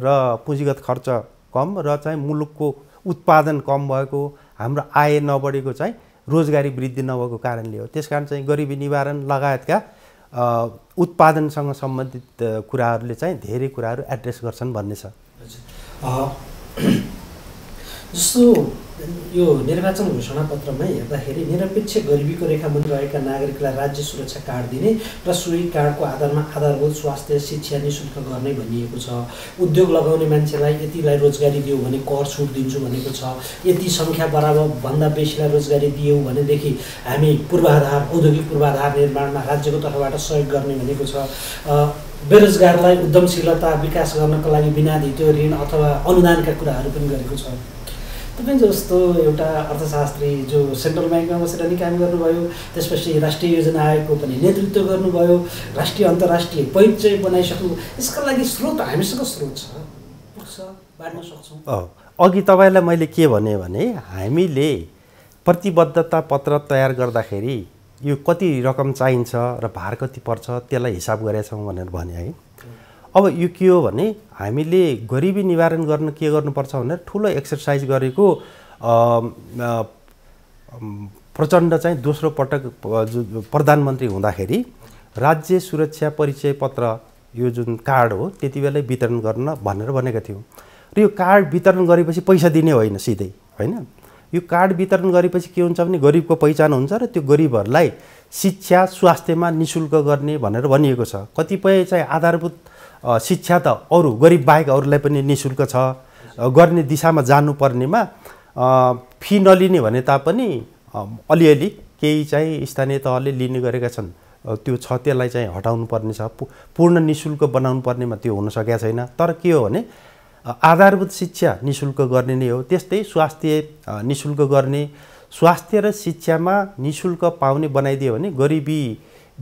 र पुँजीगत खर्च कम र चाहिँ मुलुकको उत्पादन कम भएको हाम्रो आय नबढेको चाहिँ रोजगारी वृद्धि नभएको कारणले हो त्यस कारण चाहिँ गरिबी निवारण लगायतका उत्पादनसँग सम्बन्धित कुराहरूले चाहिँ धेरै कुराहरू एड्रेस गर्छन् भन्ने छ जस्तो यो निर्वाचन घोषणापत्रमा हेर्दाखेरि निरपेक्ष गरिबीको रेखा मुनि रहेका नागरिकलाई राज्य सुरक्षा कार्ड दिने र सोही कार्डको आधारमा आधारभूत स्वास्थ्य शिक्षा नि शुल्क गर्ने भनिएको छ उद्योग लगाउने मान्छेलाई यतिलाई रोजगारी दियो भने कर छुट दिन्छु भनेको छ यति सङ्ख्या बराबर भन्दा बेसीलाई रोजगारी दियौँ भनेदेखि हामी पूर्वाधार औद्योगिक पूर्वाधार निर्माणमा राज्यको तर्फबाट सहयोग गर्ने भनेको छ बेरोजगारलाई उद्यमशीलता विकास गर्नको लागि बिना धितो ऋण अथवा अनुदानका कुराहरू पनि गरेको छ तपाईँ जस्तो एउटा अर्थशास्त्री जो सेन्ट्रल ब्याङ्कमा बसेर नि काम गर्नुभयो त्यसपछि राष्ट्रिय योजना आयोगको पनि नेतृत्व गर्नुभयो राष्ट्रिय अन्तर्राष्ट्रिय परिचय बनाइसक्नु यसका लागि स्रोत हामीसँग स्रोत छ पुग्छ बाँड्न सक्छौँ अघि तपाईँलाई मैले के भने भने हामीले प्रतिबद्धता पत्र तयार गर्दाखेरि यो कति रकम चाहिन्छ र भार कति पर्छ त्यसलाई हिसाब गरेछौँ भनेर भने है अब यो के हो भने हामीले गरिबी निवारण गर्न के गर्नुपर्छ भने ठुलो एक्सर्साइज गरेको प्रचण्ड चाहिँ दोस्रो पटक प्रधानमन्त्री हुँदाखेरि राज्य सुरक्षा परिचय पत्र यो जुन कार्ड हो त्यति बेलै वितरण गर्न भनेर भनेका थियौँ र यो कार्ड वितरण गरेपछि पैसा दिने होइन सिधै होइन यो कार्ड वितरण गरेपछि के हुन्छ भने गरिबको पहिचान हुन्छ र त्यो गरिबहरूलाई शिक्षा स्वास्थ्यमा निशुल्क गर्ने भनेर भनिएको छ कतिपय चाहिँ आधारभूत शिक्षा त अरू गरिब बाहेक अरूलाई पनि नि शुल्क छ गर्ने दिशामा जानुपर्नेमा फी नलिने भने तापनि अलिअलि केही चाहिँ स्थानीय तहले लिने गरेका छन् त्यो छ त्यसलाई चाहिँ हटाउनु पर्ने छ पूर्ण नि शुल्क बनाउनु पर्नेमा त्यो हुन सकेको छैन तर के हो भने आधारभूत शिक्षा नि शुल्क गर्ने नै हो त्यस्तै स्वास्थ्य नि शुल्क गर्ने स्वास्थ्य र शिक्षामा नि शुल्क पाउने बनाइदियो भने गरिबी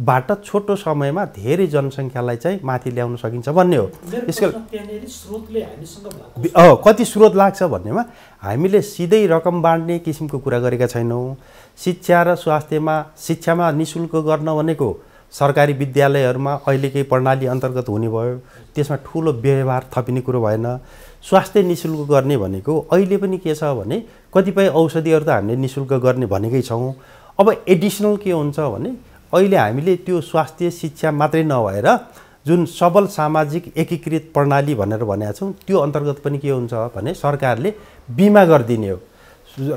बाट छोटो समयमा धेरै जनसङ्ख्यालाई चाहिँ माथि ल्याउन सकिन्छ भन्ने हो यसको कति स्रोत लाग्छ भन्नेमा हामीले सिधै रकम बाँड्ने किसिमको कुरा गरेका छैनौँ शिक्षा र स्वास्थ्यमा शिक्षामा नि शुल्क गर्न भनेको सरकारी विद्यालयहरूमा अहिलेकै प्रणाली अन्तर्गत हुने भयो त्यसमा ठुलो व्यवहार थपिने कुरो भएन स्वास्थ्य नि शुल्क गर्ने भनेको अहिले पनि के छ भने कतिपय औषधिहरू त हामीले नि गर्ने भनेकै छौँ अब एडिसनल के हुन्छ भने अहिले हामीले त्यो स्वास्थ्य शिक्षा मात्रै नभएर जुन सबल सामाजिक एकीकृत प्रणाली भनेर भनेका छौँ त्यो अन्तर्गत पनि के हुन्छ भने सरकारले बिमा गरिदिने हो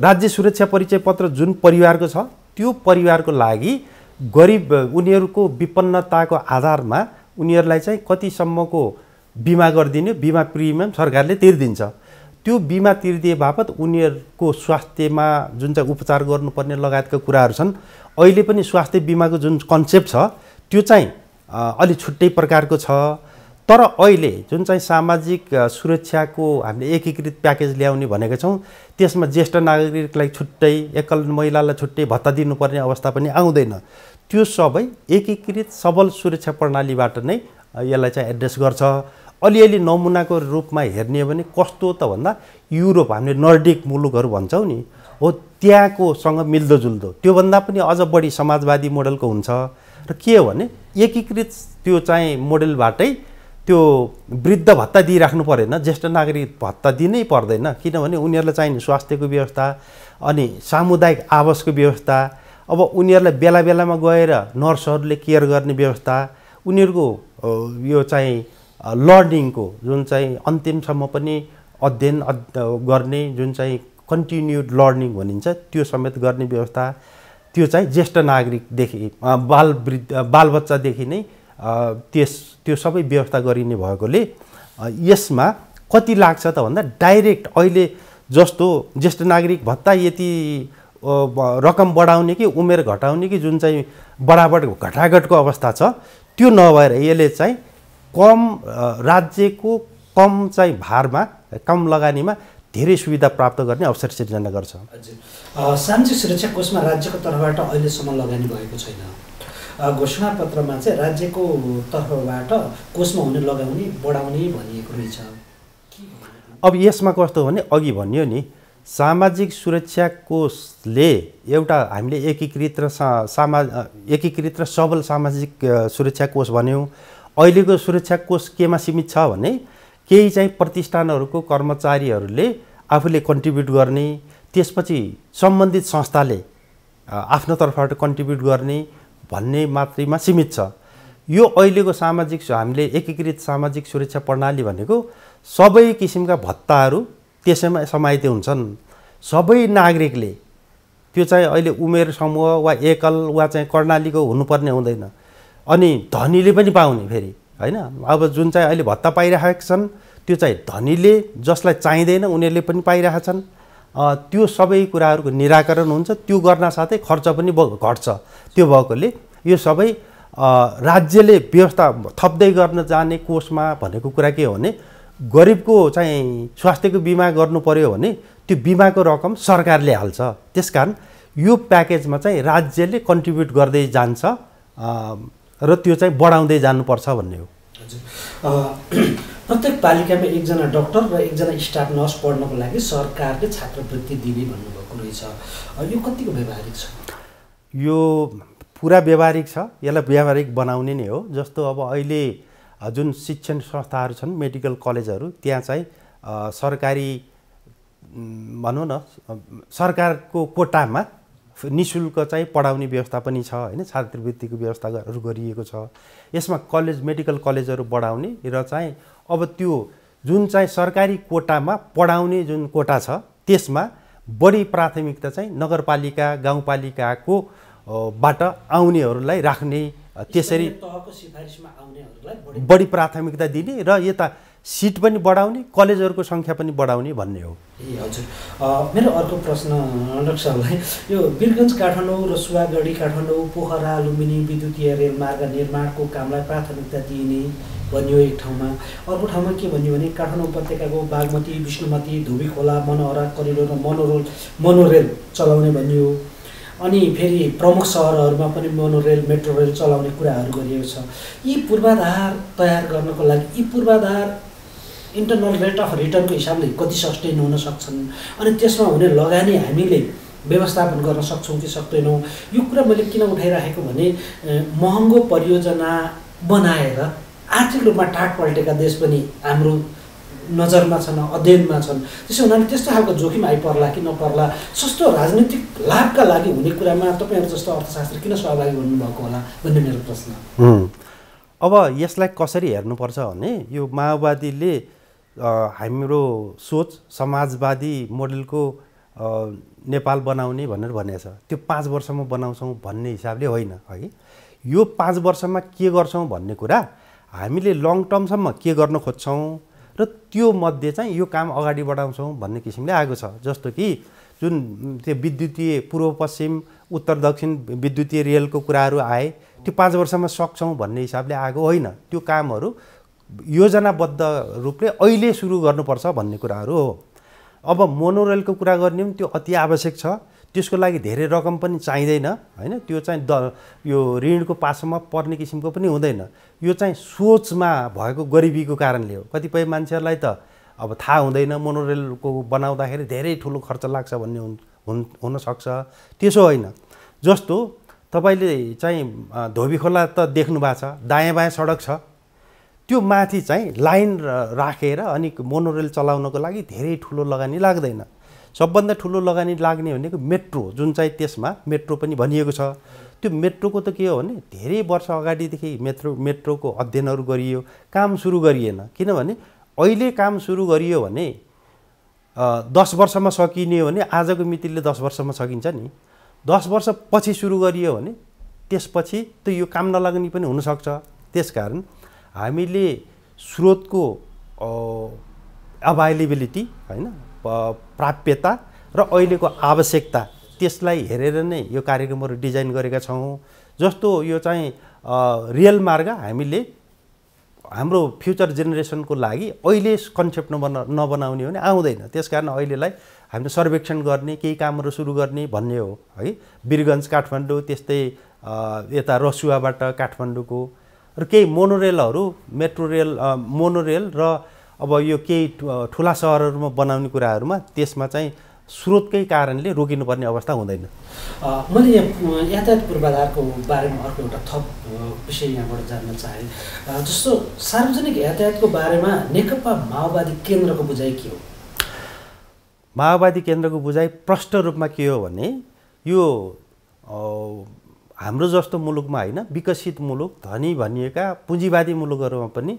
राज्य सुरक्षा परिचय पत्र जुन परिवारको छ त्यो परिवारको लागि गरिब उनीहरूको विपन्नताको आधारमा उनीहरूलाई चाहिँ कतिसम्मको बिमा गरिदिने बिमा प्रिमियम सरकारले तिर्दिन्छ त्यो बिमा तिरिदिए बापत उनीहरूको स्वास्थ्यमा जुन चाहिँ उपचार गर्नुपर्ने लगायतका कुराहरू छन् अहिले पनि स्वास्थ्य बिमाको जुन कन्सेप्ट छ त्यो चाहिँ अलि छुट्टै प्रकारको छ तर अहिले जुन चाहिँ सामाजिक सुरक्षाको हामीले एकीकृत प्याकेज ल्याउने भनेका छौँ त्यसमा ज्येष्ठ नागरिकलाई छुट्टै एकल महिलालाई छुट्टै भत्ता दिनुपर्ने अवस्था पनि आउँदैन त्यो सबै एकीकृत सबल सुरक्षा प्रणालीबाट नै यसलाई चाहिँ एड्रेस गर्छ अलिअलि नमुनाको रूपमा हेर्ने हो भने कस्तो त भन्दा युरोप हामीले नर्डिक मुलुकहरू भन्छौँ नि हो त्यहाँकोसँग मिल्दोजुल्दो त्योभन्दा पनि अझ बढी समाजवादी मोडलको हुन्छ र के हो भने एकीकृत त्यो चाहिँ मोडलबाटै त्यो वृद्ध भत्ता दिइराख्नु परेन ज्येष्ठ नागरिक भत्ता दिनै पर्दैन किनभने उनीहरूलाई चाहिने स्वास्थ्यको व्यवस्था अनि सामुदायिक आवासको व्यवस्था अब उनीहरूलाई बेला बेलामा गएर नर्सहरूले केयर गर्ने व्यवस्था उनीहरूको यो चाहिँ लर्निङको जुन चाहिँ अन्तिमसम्म पनि अध्ययन गर्ने जुन चाहिँ कन्टिन्युड लर्निङ भनिन्छ त्यो समेत गर्ने व्यवस्था त्यो चाहिँ ज्येष्ठ नागरिकदेखि बाल वृद्ध बालबच्चादेखि नै त्यस त्यो सबै व्यवस्था गरिने भएकोले यसमा कति लाग्छ त भन्दा डाइरेक्ट अहिले जस्तो ज्येष्ठ नागरिक भत्ता यति रकम बढाउने कि उमेर घटाउने कि जुन चाहिँ बराबर घटाघटको अवस्था छ त्यो नभएर यसले चाहिँ कम राज्यको कम चाहिँ भारमा कम लगानीमा धेरै सुविधा प्राप्त गर्ने अवसर सिर्जना गर्छ सामाजिक सुरक्षा कोषमा राज्यको तर्फबाट अहिलेसम्म लगानी भएको छैन घोषणा पत्रमा चाहिँ राज्यको तर्फबाट कोषमा हुने लगाउने बढाउने भनिएको रहेछ अब यसमा कस्तो भने अघि भनियो नि सामाजिक सुरक्षा कोषले एउटा हामीले एकीकृत र सामा एकीकृत र सबल सामाजिक सुरक्षा कोष भन्यौँ अहिलेको सुरक्षा कोष केमा सीमित छ भने केही चाहिँ प्रतिष्ठानहरूको कर्मचारीहरूले आफूले कन्ट्रिब्युट गर्ने त्यसपछि सम्बन्धित संस्थाले आफ्नो तर्फबाट कन्ट्रिब्युट गर्ने भन्ने मात्रैमा सीमित छ यो अहिलेको सामाजिक हामीले एकीकृत सामाजिक सुरक्षा प्रणाली भनेको सबै किसिमका भत्ताहरू त्यसैमा समाहित हुन्छन् सबै नागरिकले त्यो चाहिँ अहिले उमेर समूह वा एकल वा चाहिँ कर्णालीको हुनुपर्ने हुँदैन अनि धनीले पनि पाउने फेरि होइन अब जुन चाहिँ अहिले भत्ता पाइरहेका छन् त्यो चाहिँ धनीले जसलाई चाहिँदैन उनीहरूले पनि पाइरहेछन् त्यो सबै कुराहरूको निराकरण हुन्छ त्यो गर्न साथै खर्च पनि घट्छ त्यो भएकोले यो सबै राज्यले व्यवस्था थप्दै गर्न जाने कोषमा भनेको कुरा के हो भने गरिबको चाहिँ स्वास्थ्यको बिमा गर्नु पऱ्यो भने त्यो बिमाको रकम सरकारले हाल्छ त्यसकारण यो प्याकेजमा चाहिँ राज्यले कन्ट्रिब्युट गर्दै जान्छ र त्यो चाहिँ बढाउँदै जानुपर्छ भन्ने हो [CLEARS THROAT] प्रत्येक पालिकामा एकजना डक्टर र एकजना स्टाफ नर्स पढ्नको लागि सरकारले छात्रवृत्ति दिने भन्नुभएको रहेछ यो कतिको व्यवहारिक छ यो पुरा व्यावहारिक छ यसलाई व्यावहारिक बनाउने नै हो जस्तो अब अहिले जुन शिक्षण संस्थाहरू छन् मेडिकल कलेजहरू त्यहाँ चाहिँ सरकारी भनौँ न सरकारको कोटामा नि शुल्क चाहिँ पढाउने व्यवस्था पनि छ होइन छात्रवृत्तिको व्यवस्थाहरू गरिएको छ यसमा कलेज मेडिकल कलेजहरू बढाउने र चाहिँ अब त्यो जुन चाहिँ सरकारी कोटामा पढाउने जुन कोटा छ त्यसमा बढी प्राथमिकता चाहिँ नगरपालिका गाउँपालिकाको बाट आउनेहरूलाई राख्ने त्यसरी बढी प्राथमिकता दिने र यता सिट पनि बढाउने कलेजहरूको सङ्ख्या पनि बढाउने भन्ने हो ए हजुर मेरो अर्को प्रश्न डाक्टर साहबलाई यो वीरगन्ज काठमाडौँ र सुवागढी काठमाडौँ पोखरा लुम्बिनी विद्युतीय रेलमार्ग निर्माणको कामलाई प्राथमिकता दिइने भन्यो एक ठाउँमा अर्को ठाउँमा के भन्यो भने काठमाडौँ उपत्यकाको बागमती विष्णुमती धुबी खोला मनोहरा करिडोर र मनोरोल मनोरेल चलाउने भनियो अनि फेरि प्रमुख सहरहरूमा पनि मोनोरेल मेट्रो रेल चलाउने कुराहरू गरिएको छ यी पूर्वाधार तयार गर्नको लागि यी पूर्वाधार इन्टरनल रेट अफ रिटर्नको हिसाबले कति सस्टेन हुन सक्छन् अनि त्यसमा हुने लगानी हामीले व्यवस्थापन गर्न सक्छौँ कि सक्दैनौँ यो कुरा मैले किन उठाइराखेको भने महँगो परियोजना बनाएर आर्थिक रूपमा टाट पल्टेका देश पनि हाम्रो नजरमा छन् अध्ययनमा छन् त्यसो हुनाले त्यस्तो खालको जोखिम आइपर्ला कि नपर्ला सस्तो राजनीतिक लाभका लागि हुने कुरामा तपाईँहरू जस्तो अर्थशास्त्र किन सहभागी हुनुभएको होला भन्ने मेरो प्रश्न अब यसलाई कसरी हेर्नुपर्छ भने यो माओवादीले हाम्रो सोच समाजवादी मोडलको नेपाल बनाउने भनेर भनेको छ त्यो पाँच वर्षमा बनाउँछौँ भन्ने हिसाबले होइन है यो पाँच वर्षमा के गर्छौँ भन्ने कुरा हामीले लङ टर्मसम्म के गर्न खोज्छौँ र त्यो मध्ये चाहिँ यो काम अगाडि बढाउँछौँ भन्ने किसिमले आएको छ जस्तो कि जुन त्यो विद्युतीय पूर्व पश्चिम उत्तर दक्षिण विद्युतीय रेलको कुराहरू आए त्यो पाँच वर्षमा सक्छौँ भन्ने हिसाबले आएको होइन त्यो कामहरू योजनाबद्ध रूपले अहिले सुरु गर्नुपर्छ भन्ने कुराहरू हो अब मोनोरेलको कुरा गर्ने पनि त्यो अति आवश्यक छ त्यसको लागि धेरै रकम पनि चाहिँदैन होइन त्यो चाहिँ द यो ऋणको पासोमा पर्ने किसिमको पनि हुँदैन यो चाहिँ सोचमा भएको गरिबीको कारणले हो कतिपय मान्छेहरूलाई त अब थाहा हुँदैन मोनोरेलको बनाउँदाखेरि धेरै ठुलो खर्च लाग्छ भन्ने हुन् हुनसक्छ त्यसो होइन जस्तो तपाईँले चाहिँ धोबी खोला त देख्नु भएको छ दायाँ बायाँ सडक छ त्यो माथि चाहिँ लाइन राखेर रा, अनि मोनोरेल चलाउनको लागि धेरै ठुलो लगानी लाग्दैन सबभन्दा ठुलो लगानी लाग्ने भनेको मेट्रो जुन चाहिँ त्यसमा मेट्रो पनि भनिएको छ त्यो मेट्रोको त के हो भने धेरै वर्ष अगाडिदेखि मेट्रो मेट्रोको अध्ययनहरू गरियो काम सुरु गरिएन किनभने अहिले काम सुरु गरियो भने दस वर्षमा सकिने हो भने आजको मितिले दस वर्षमा सकिन्छ नि दस वर्षपछि सुरु गरियो भने त्यसपछि त यो काम नलाग्ने पनि हुनसक्छ त्यस कारण हामीले स्रोतको अभाइलेबिलिटी होइन प्राप्यता र अहिलेको आवश्यकता त्यसलाई हेरेर नै यो कार्यक्रमहरू डिजाइन गरेका छौँ जस्तो यो चाहिँ रियल मार्ग हामीले हाम्रो फ्युचर जेनेरेसनको लागि अहिले कन्सेप्ट नबना नबनाउने हो भने आउँदैन त्यस कारण अहिलेलाई हामीले सर्वेक्षण गर्ने केही कामहरू सुरु गर्ने भन्ने हो है वीरगन्ज काठमाडौँ त्यस्तै यता रसुवाबाट काठमाडौँको र केही मोनोरेलहरू मेट्रो रेल मोनोरेल र अब यो केही ठुला सहरहरूमा बनाउने कुराहरूमा त्यसमा चाहिँ स्रोतकै कारणले रोकिनुपर्ने अवस्था हुँदैन मैले यहाँ यातायात पूर्वाधारको बारेमा अर्को एउटा थप विषय यहाँबाट जान्न चाहेँ जस्तो सार्वजनिक यातायातको बारेमा नेकपा माओवादी केन्द्रको बुझाइ के हो माओवादी केन्द्रको बुझाइ प्रष्ट रूपमा के हो भने यो हाम्रो जस्तो मुलुकमा होइन विकसित मुलुक धनी भनिएका पुँजीवादी मुलुकहरूमा पनि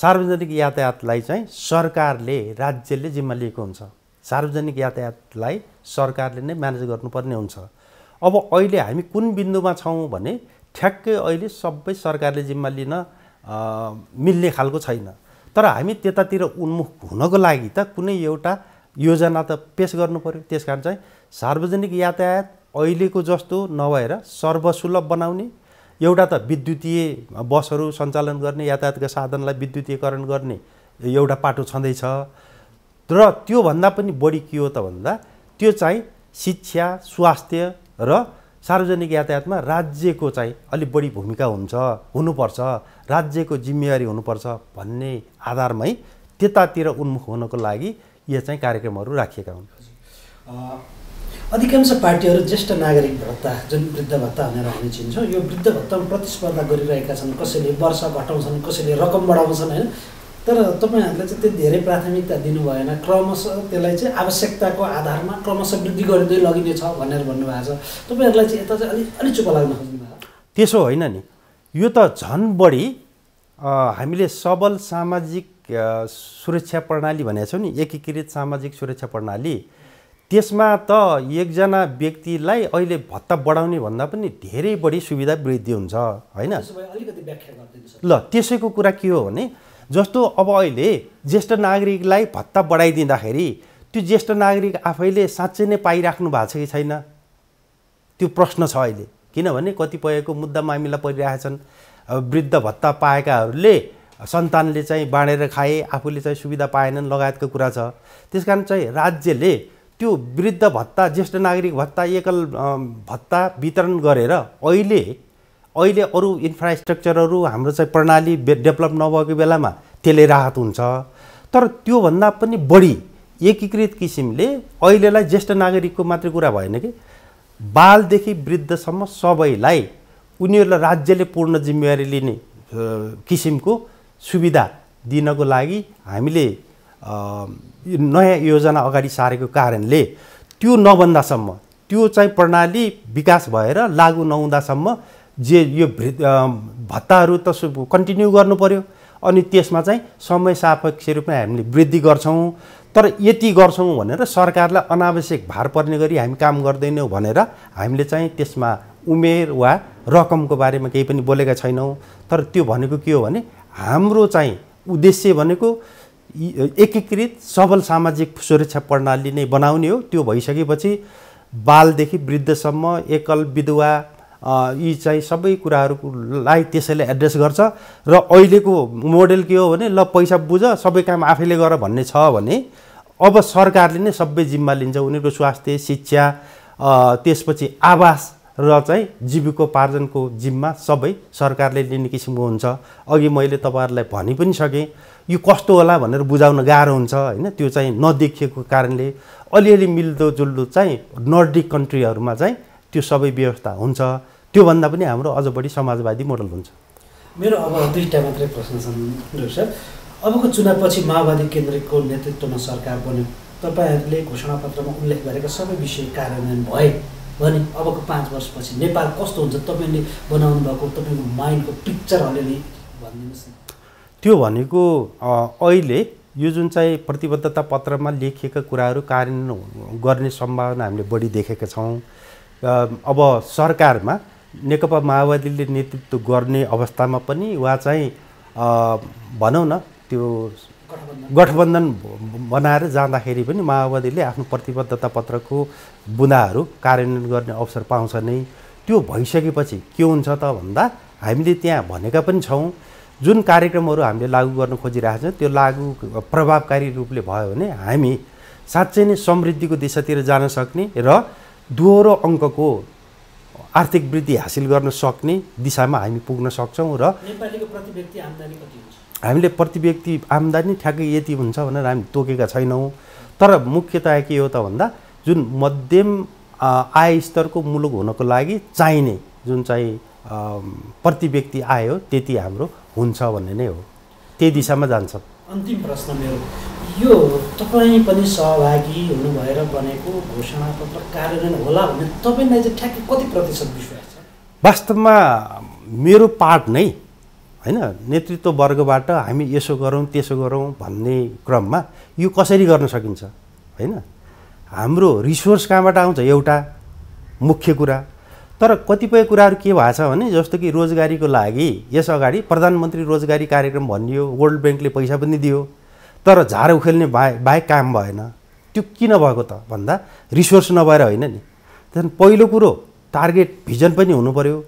सार्वजनिक यातायातलाई चाहिँ सरकारले राज्यले जिम्मा लिएको हुन्छ सार्वजनिक यातायातलाई सरकारले नै म्यानेज गर्नुपर्ने हुन्छ अब अहिले हामी कुन बिन्दुमा छौँ भने ठ्याक्कै अहिले सबै सरकारले जिम्मा लिन मिल्ने खालको छैन तर हामी त्यतातिर उन्मुख हुनको लागि त कुनै एउटा योजना त पेस गर्नु पऱ्यो त्यस कारण चाहिँ सार्वजनिक यातायात अहिलेको जस्तो नभएर सर्वसुलभ बनाउने एउटा त विद्युतीय बसहरू सञ्चालन गर्ने यातायातका साधनलाई विद्युतीयकरण गर्ने एउटा पाटो छँदैछ र त्योभन्दा पनि बढी के हो त भन्दा त्यो चाहिँ शिक्षा स्वास्थ्य र सार्वजनिक यातायातमा राज्यको चाहिँ अलिक बढी भूमिका हुन्छ हुनुपर्छ राज्यको जिम्मेवारी हुनुपर्छ भन्ने आधारमै त्यतातिर उन्मुख हुनको लागि यो चाहिँ कार्यक्रमहरू राखिएका हुन् अधिकांश पार्टीहरू ज्येष्ठ नागरिक भत्ता जुन वृद्ध भत्ता भनेर हामी चिन्छौँ यो वृद्ध भत्तामा प्रतिस्पर्धा गरिरहेका छन् कसैले वर्ष घटाउँछन् कसैले रकम बढाउँछन् होइन तर तपाईँहरूले चाहिँ त्यो धेरै प्राथमिकता दिनु भएन क्रमशः त्यसलाई चाहिँ आवश्यकताको आधारमा क्रमशः वृद्धि गर्दै लगिनेछ भनेर भन्नुभएको छ तपाईँहरूलाई चाहिँ यता चाहिँ अलिक अलिक चुप लाग्न खोज्नु त्यसो होइन नि यो त झन् बढी हामीले सबल सामाजिक सुरक्षा प्रणाली भनेको छौँ नि एकीकृत सामाजिक सुरक्षा प्रणाली त्यसमा त एकजना व्यक्तिलाई अहिले भत्ता बढाउने भन्दा पनि धेरै बढी सुविधा वृद्धि हुन्छ होइन ल त्यसैको कुरा के हो भने जस्तो अब अहिले ज्येष्ठ नागरिकलाई भत्ता बढाइदिँदाखेरि त्यो ज्येष्ठ नागरिक आफैले साँच्चै नै पाइराख्नु भएको छ कि छैन त्यो प्रश्न छ अहिले किनभने कतिपयको मुद्दा मामिला परिरहेका छन् वृद्ध भत्ता पाएकाहरूले सन्तानले चाहिँ बाँडेर खाए आफूले चाहिँ सुविधा पाएनन् लगायतको कुरा छ त्यस कारण चाहिँ राज्यले त्यो वृद्ध भत्ता ज्येष्ठ नागरिक भत्ता एकल भत्ता वितरण गरेर अहिले अहिले अरू इन्फ्रास्ट्रक्चरहरू हाम्रो चाहिँ प्रणाली डेभलप नभएको बेलामा त्यसले राहत हुन्छ तर त्योभन्दा पनि बढी एकीकृत किसिमले अहिलेलाई ज्येष्ठ नागरिकको मात्रै कुरा भएन कि बालदेखि वृद्धसम्म सबैलाई उनीहरूलाई राज्यले पूर्ण जिम्मेवारी लिने किसिमको सुविधा दिनको लागि हामीले नयाँ योजना अगाडि सारेको कारणले त्यो नबन्दासम्म त्यो चाहिँ प्रणाली विकास भएर लागु नहुँदासम्म जे यो भत्ताहरू त कन्टिन्यू गर्नु पऱ्यो अनि त्यसमा चाहिँ समय सापेक्ष रूपमा हामीले वृद्धि गर्छौँ तर यति गर्छौँ भनेर सरकारलाई अनावश्यक भार पर्ने गरी हामी काम गर्दैनौँ भनेर हामीले चाहिँ त्यसमा उमेर वा रकमको बारेमा केही पनि बोलेका छैनौँ तर त्यो भनेको के हो भने हाम्रो चाहिँ उद्देश्य भनेको एकीकृत सबल सामाजिक सुरक्षा प्रणाली नै बनाउने हो त्यो भइसकेपछि बालदेखि वृद्धसम्म एकल विधवा यी चाहिँ सबै कुराहरूलाई त्यसैले एड्रेस गर्छ र अहिलेको मोडेल के हो भने ल पैसा बुझ सबै काम आफैले गर भन्ने छ भने अब सरकारले नै सबै जिम्मा लिन्छ उनीहरूको स्वास्थ्य शिक्षा त्यसपछि आवास र चाहिँ जीविकोपार्जनको जिम्मा सबै सरकारले लिने किसिमको हुन्छ अघि मैले तपाईँहरूलाई भनि पनि सकेँ यो कस्तो होला भनेर बुझाउन गाह्रो हुन्छ होइन त्यो चाहिँ नदेखिएको कारणले अलिअलि मिल्दोजुल्दो चाहिँ नर्डिक कन्ट्रीहरूमा चाहिँ त्यो सबै व्यवस्था हुन्छ त्योभन्दा पनि हाम्रो अझ बढी समाजवादी मोडल हुन्छ मेरो अब दुईवटा मात्रै प्रश्न छन् सर अबको चुनावपछि माओवादी केन्द्रको नेतृत्वमा सरकार बन्यो तपाईँहरूले घोषणापत्रमा उल्लेख गरेका सबै विषय कार्यान्वयन भए भने अबको पाँच वर्षपछि नेपाल कस्तो हुन्छ तपाईँले बनाउनु भएको तपाईँको माइन्डको पिक्चर अलिअलि भनिदिनुहोस् न त्यो भनेको अहिले यो जुन चाहिँ प्रतिबद्धता पत्रमा लेखिएका कुराहरू कार्यान्वयन गर्ने सम्भावना हामीले बढी देखेका छौँ अब सरकारमा नेकपा माओवादीले नेतृत्व गर्ने अवस्थामा पनि वा चाहिँ भनौँ न त्यो गठबन्धन बनाएर जाँदाखेरि पनि माओवादीले आफ्नो प्रतिबद्धता पत्रको बुँदाहरू कार्यान्वयन गर्ने अवसर पाउँछ नै त्यो भइसकेपछि के हुन्छ त भन्दा हामीले त्यहाँ भनेका पनि छौँ जुन कार्यक्रमहरू हामीले लागू गर्न खोजिरहेको छौँ त्यो लागु प्रभावकारी रूपले भयो भने हामी साँच्चै नै समृद्धिको दिशातिर जान सक्ने र दोहोरो अङ्कको आर्थिक वृद्धि हासिल गर्न सक्ने दिशामा हामी पुग्न सक्छौँ र हामीले प्रति व्यक्ति आम्दानी ठ्याक्कै यति हुन्छ भनेर हामी तोकेका छैनौँ तर मुख्यतया के हो त भन्दा जुन मध्यम आय स्तरको मुलुक हुनको लागि चाहिने जुन चाहिँ प्रति व्यक्ति आय हो त्यति हाम्रो हुन्छ भन्ने नै हो त्यही दिशामा जान्छ अन्तिम प्रश्न मेरो यो तपाईँ पनि सहभागी हुनुभएर बनेको घोषणापत्र कार्यान्वयन होला भने तपाईँलाई चाहिँ ठ्याक्कै कति प्रतिशत विश्वास छ वास्तवमा मेरो पार्ट नै होइन नेतृत्व वर्गबाट हामी यसो गरौँ त्यसो गरौँ भन्ने क्रममा यो कसरी गर्न सकिन्छ होइन हाम्रो रिसोर्स कहाँबाट आउँछ एउटा मुख्य कुरा तर कतिपय कुराहरू के भएको छ भने जस्तो कि रोजगारीको लागि यस अगाडि प्रधानमन्त्री रोजगारी कार्यक्रम भनियो वर्ल्ड ब्याङ्कले पैसा पनि दियो तर झार उखेल्ने बाहेक बाहेक काम भएन त्यो किन भएको त भन्दा रिसोर्स नभएर होइन नि त्यहाँदेखि पहिलो कुरो टार्गेट भिजन पनि हुनु पऱ्यो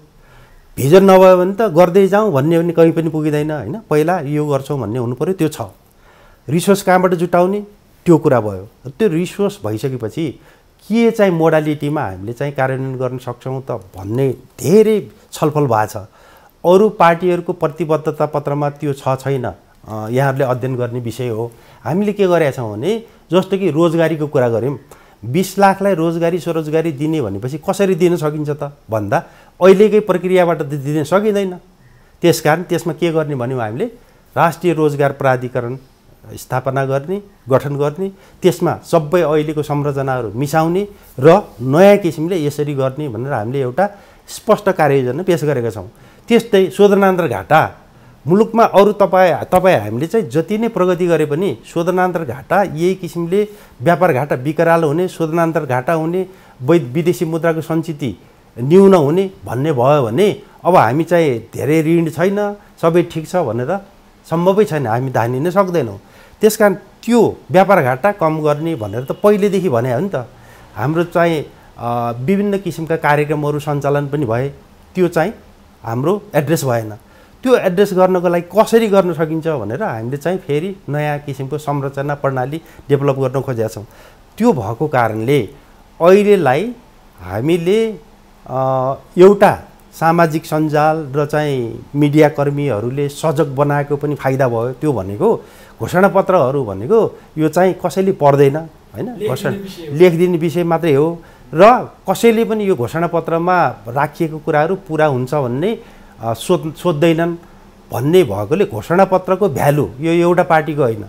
भिजन नभयो भने त गर्दै जाउँ भन्ने भने कहीँ पनि पुगिँदैन होइन पहिला यो गर्छौँ भन्ने हुनु पऱ्यो त्यो छ रिसोर्स कहाँबाट जुटाउने त्यो कुरा भयो त्यो रिसोर्स भइसकेपछि के चाहिँ मोडालिटीमा हामीले चाहिँ कार्यान्वयन गर्न सक्छौँ त भन्ने धेरै छलफल भएको छ अरू पार्टीहरूको प्रतिबद्धता पत्रमा त्यो छ छैन यहाँहरूले अध्ययन गर्ने विषय हो हामीले के गरेका छौँ भने जस्तो कि रोजगारीको कुरा गऱ्यौँ बिस लाखलाई रोजगारी स्वरोजगारी दिने भनेपछि कसरी दिन सकिन्छ त भन्दा अहिलेकै प्रक्रियाबाट त दिन सकिँदैन त्यस कारण त्यसमा के गर्ने भन्यौँ हामीले राष्ट्रिय रोजगार प्राधिकरण स्थापना गर्ने गठन गर्ने त्यसमा सबै अहिलेको संरचनाहरू मिसाउने र नयाँ किसिमले यसरी गर्ने भनेर हामीले एउटा स्पष्ट कार्ययोजना पेस गरेका छौँ त्यस्तै शोधनान्तर घाटा मुलुकमा अरू तपाईँ तपाईँ हामीले चाहिँ जति नै प्रगति गरे पनि शोधनान्तर घाटा यही किसिमले व्यापार घाटा बिकरालो हुने शोधनान्तर घाटा हुने वैध विदेशी मुद्राको सञ्चिति न्यून हुने भन्ने भयो भने अब हामी चाहिँ धेरै ऋण छैन सबै ठिक छ भनेर सम्भवै छैन हामी धानिन सक्दैनौँ त्यस कारण त्यो व्यापार घाटा कम गर्ने भनेर त पहिलेदेखि भने हो नि त हाम्रो चाहिँ विभिन्न किसिमका कार्यक्रमहरू सञ्चालन पनि भए त्यो चाहिँ हाम्रो एड्रेस भएन त्यो एड्रेस गर्नको लागि कसरी गर्न सकिन्छ भनेर हामीले चाहिँ फेरि नयाँ किसिमको संरचना प्रणाली डेभलप गर्न खोजेका छौँ त्यो भएको कारणले अहिलेलाई हामीले एउटा सामाजिक सञ्जाल र चाहिँ मिडियाकर्मीहरूले सजग बनाएको पनि फाइदा भयो त्यो भनेको घोषणापत्रहरू भनेको यो चाहिँ कसैले पर्दैन होइन घोषणा लेखिदिने विषय मात्रै हो र कसैले पनि यो घोषणापत्रमा राखिएको कुराहरू पुरा हुन्छ भन्ने सोध सोध्दैनन् भन्ने भएकोले घोषणापत्रको भ्यालु यो एउटा पार्टीको होइन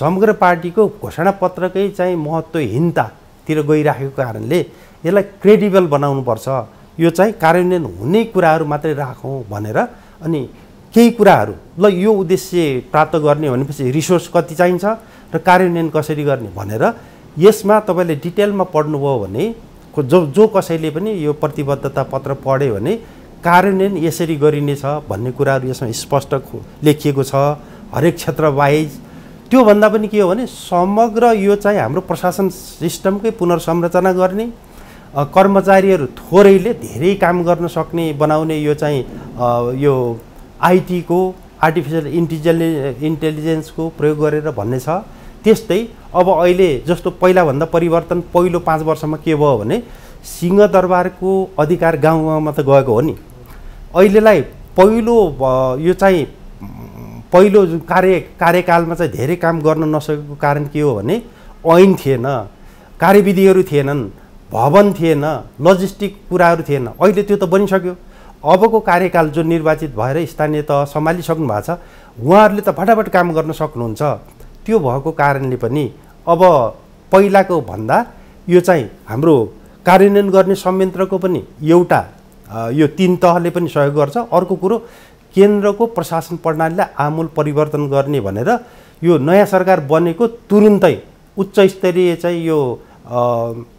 समग्र पार्टीको घोषणापत्रकै चाहिँ महत्त्वहीनतातिर गइराखेको कारणले यसलाई क्रेडिबल बनाउनुपर्छ यो चाहिँ कार्यान्वयन हुने कुराहरू मात्रै राखौँ भनेर अनि केही कुराहरू ल यो उद्देश्य प्राप्त गर्ने भनेपछि रिसोर्स कति चाहिन्छ र कार्यान्वयन कसरी गर्ने भनेर यसमा तपाईँले डिटेलमा पढ्नुभयो भने जो जो कसैले पनि यो प्रतिबद्धता पत्र पढ्यो भने कार्यान्वयन यसरी गरिनेछ भन्ने कुराहरू यसमा स्पष्ट लेखिएको छ हरेक क्षेत्र वाइज त्योभन्दा पनि के हो भने समग्र यो चाहिँ हाम्रो प्रशासन सिस्टमकै पुनर्संरचना गर्ने कर्मचारीहरू थोरैले धेरै काम गर्न सक्ने बनाउने यो चाहिँ यो आइटीको आर्टिफिसियल इन्टिजेलि इन्टेलिजेन्सको प्रयोग गरेर भन्ने छ त्यस्तै अब अहिले जस्तो पहिलाभन्दा परिवर्तन पहिलो पाँच वर्षमा के भयो भने सिंहदरबारको अधिकार गाउँ गाउँमा त गएको हो नि अहिलेलाई पहिलो यो चाहिँ पहिलो कार्य कार्यकालमा चाहिँ धेरै काम गर्न नसकेको कारण के हो भने ऐन थिएन कार्यविधिहरू थिएनन् भवन थिएन लजिस्टिक कुराहरू थिएन अहिले त्यो त बनिसक्यो अबको कार्यकाल जो निर्वाचित भएर स्थानीय तह सम्हालिसक्नु भएको छ उहाँहरूले त फटाफट काम गर्न सक्नुहुन्छ त्यो भएको कारणले पनि अब पहिलाको भन्दा यो चाहिँ हाम्रो कार्यान्वयन गर्ने संयन्त्रको पनि एउटा यो तिन तहले पनि सहयोग गर्छ अर्को कुरो केन्द्रको प्रशासन प्रणालीलाई आमूल परिवर्तन गर्ने भनेर यो नयाँ सरकार बनेको तुरुन्तै उच्च स्तरीय चाहिँ यो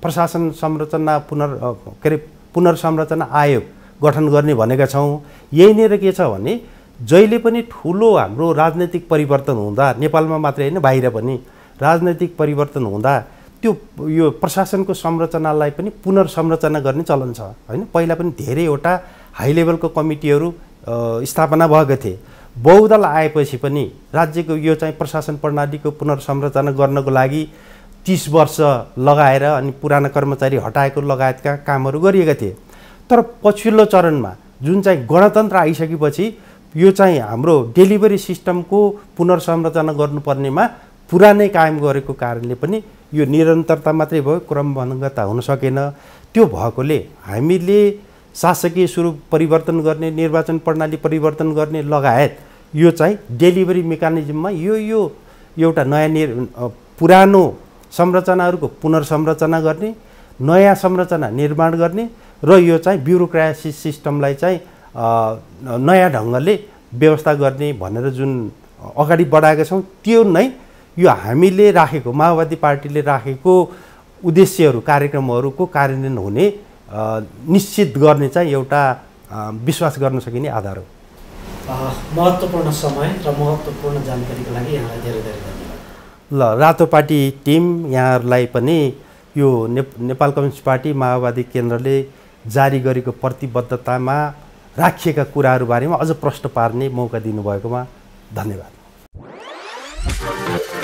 प्रशासन संरचना पुनर् के अरे पुनर्संरचना आयोग गठन गर्ने भनेका छौँ यहीँनिर के छ भने जहिले पनि ठुलो हाम्रो राजनैतिक परिवर्तन हुँदा नेपालमा मात्रै होइन बाहिर पनि राजनैतिक परिवर्तन हुँदा त्यो यो प्रशासनको संरचनालाई पनि पुनर्संरचना गर्ने चलन छ होइन पहिला पनि धेरैवटा हाई लेभलको कमिटीहरू स्थापना भएको थिए बहुदल आएपछि पनि राज्यको यो चाहिँ प्रशासन प्रणालीको पुनर्संरचना गर्नको लागि तिस वर्ष लगाएर अनि पुराना कर्मचारी हटाएको लगायतका कामहरू गरिएका थिए तर पछिल्लो चरणमा जुन चाहिँ गणतन्त्र आइसकेपछि यो चाहिँ हाम्रो डेलिभरी सिस्टमको पुनर्संरचना गर्नुपर्नेमा पुरानै कायम गरेको कारणले पनि यो निरन्तरता मात्रै भयो क्रमभङ्गता हुन सकेन त्यो भएकोले हामीले शासकीय स्वरूप परिवर्तन गर्ने निर्वाचन प्रणाली परिवर्तन गर्ने लगायत यो चाहिँ डेलिभरी मेकानिजममा यो यो एउटा नयाँ निर् पुरानो संरचनाहरूको पुनर्संरचना गर्ने नयाँ संरचना निर्माण गर्ने र यो चाहिँ ब्युरोक्रासी सिस्टमलाई चाहिँ नयाँ ढङ्गले व्यवस्था गर्ने भनेर जुन अगाडि बढाएका छौँ त्यो नै यो हामीले राखेको माओवादी पार्टीले राखेको उद्देश्यहरू कार्यक्रमहरूको कार्यान्वयन हुने निश्चित गर्ने चाहिँ एउटा विश्वास गर्न सकिने आधार हो महत्त्वपूर्ण समय र महत्त्वपूर्ण जानकारीको लागि यहाँलाई धेरै धेरै धन्यवाद ल रातो पार्टी टिम यहाँहरूलाई पनि यो नेपाल कम्युनिस्ट पार्टी माओवादी केन्द्रले जारी गरेको प्रतिबद्धतामा राखिएका कुराहरू बारेमा अझ प्रश्न पार्ने मौका दिनुभएकोमा धन्यवाद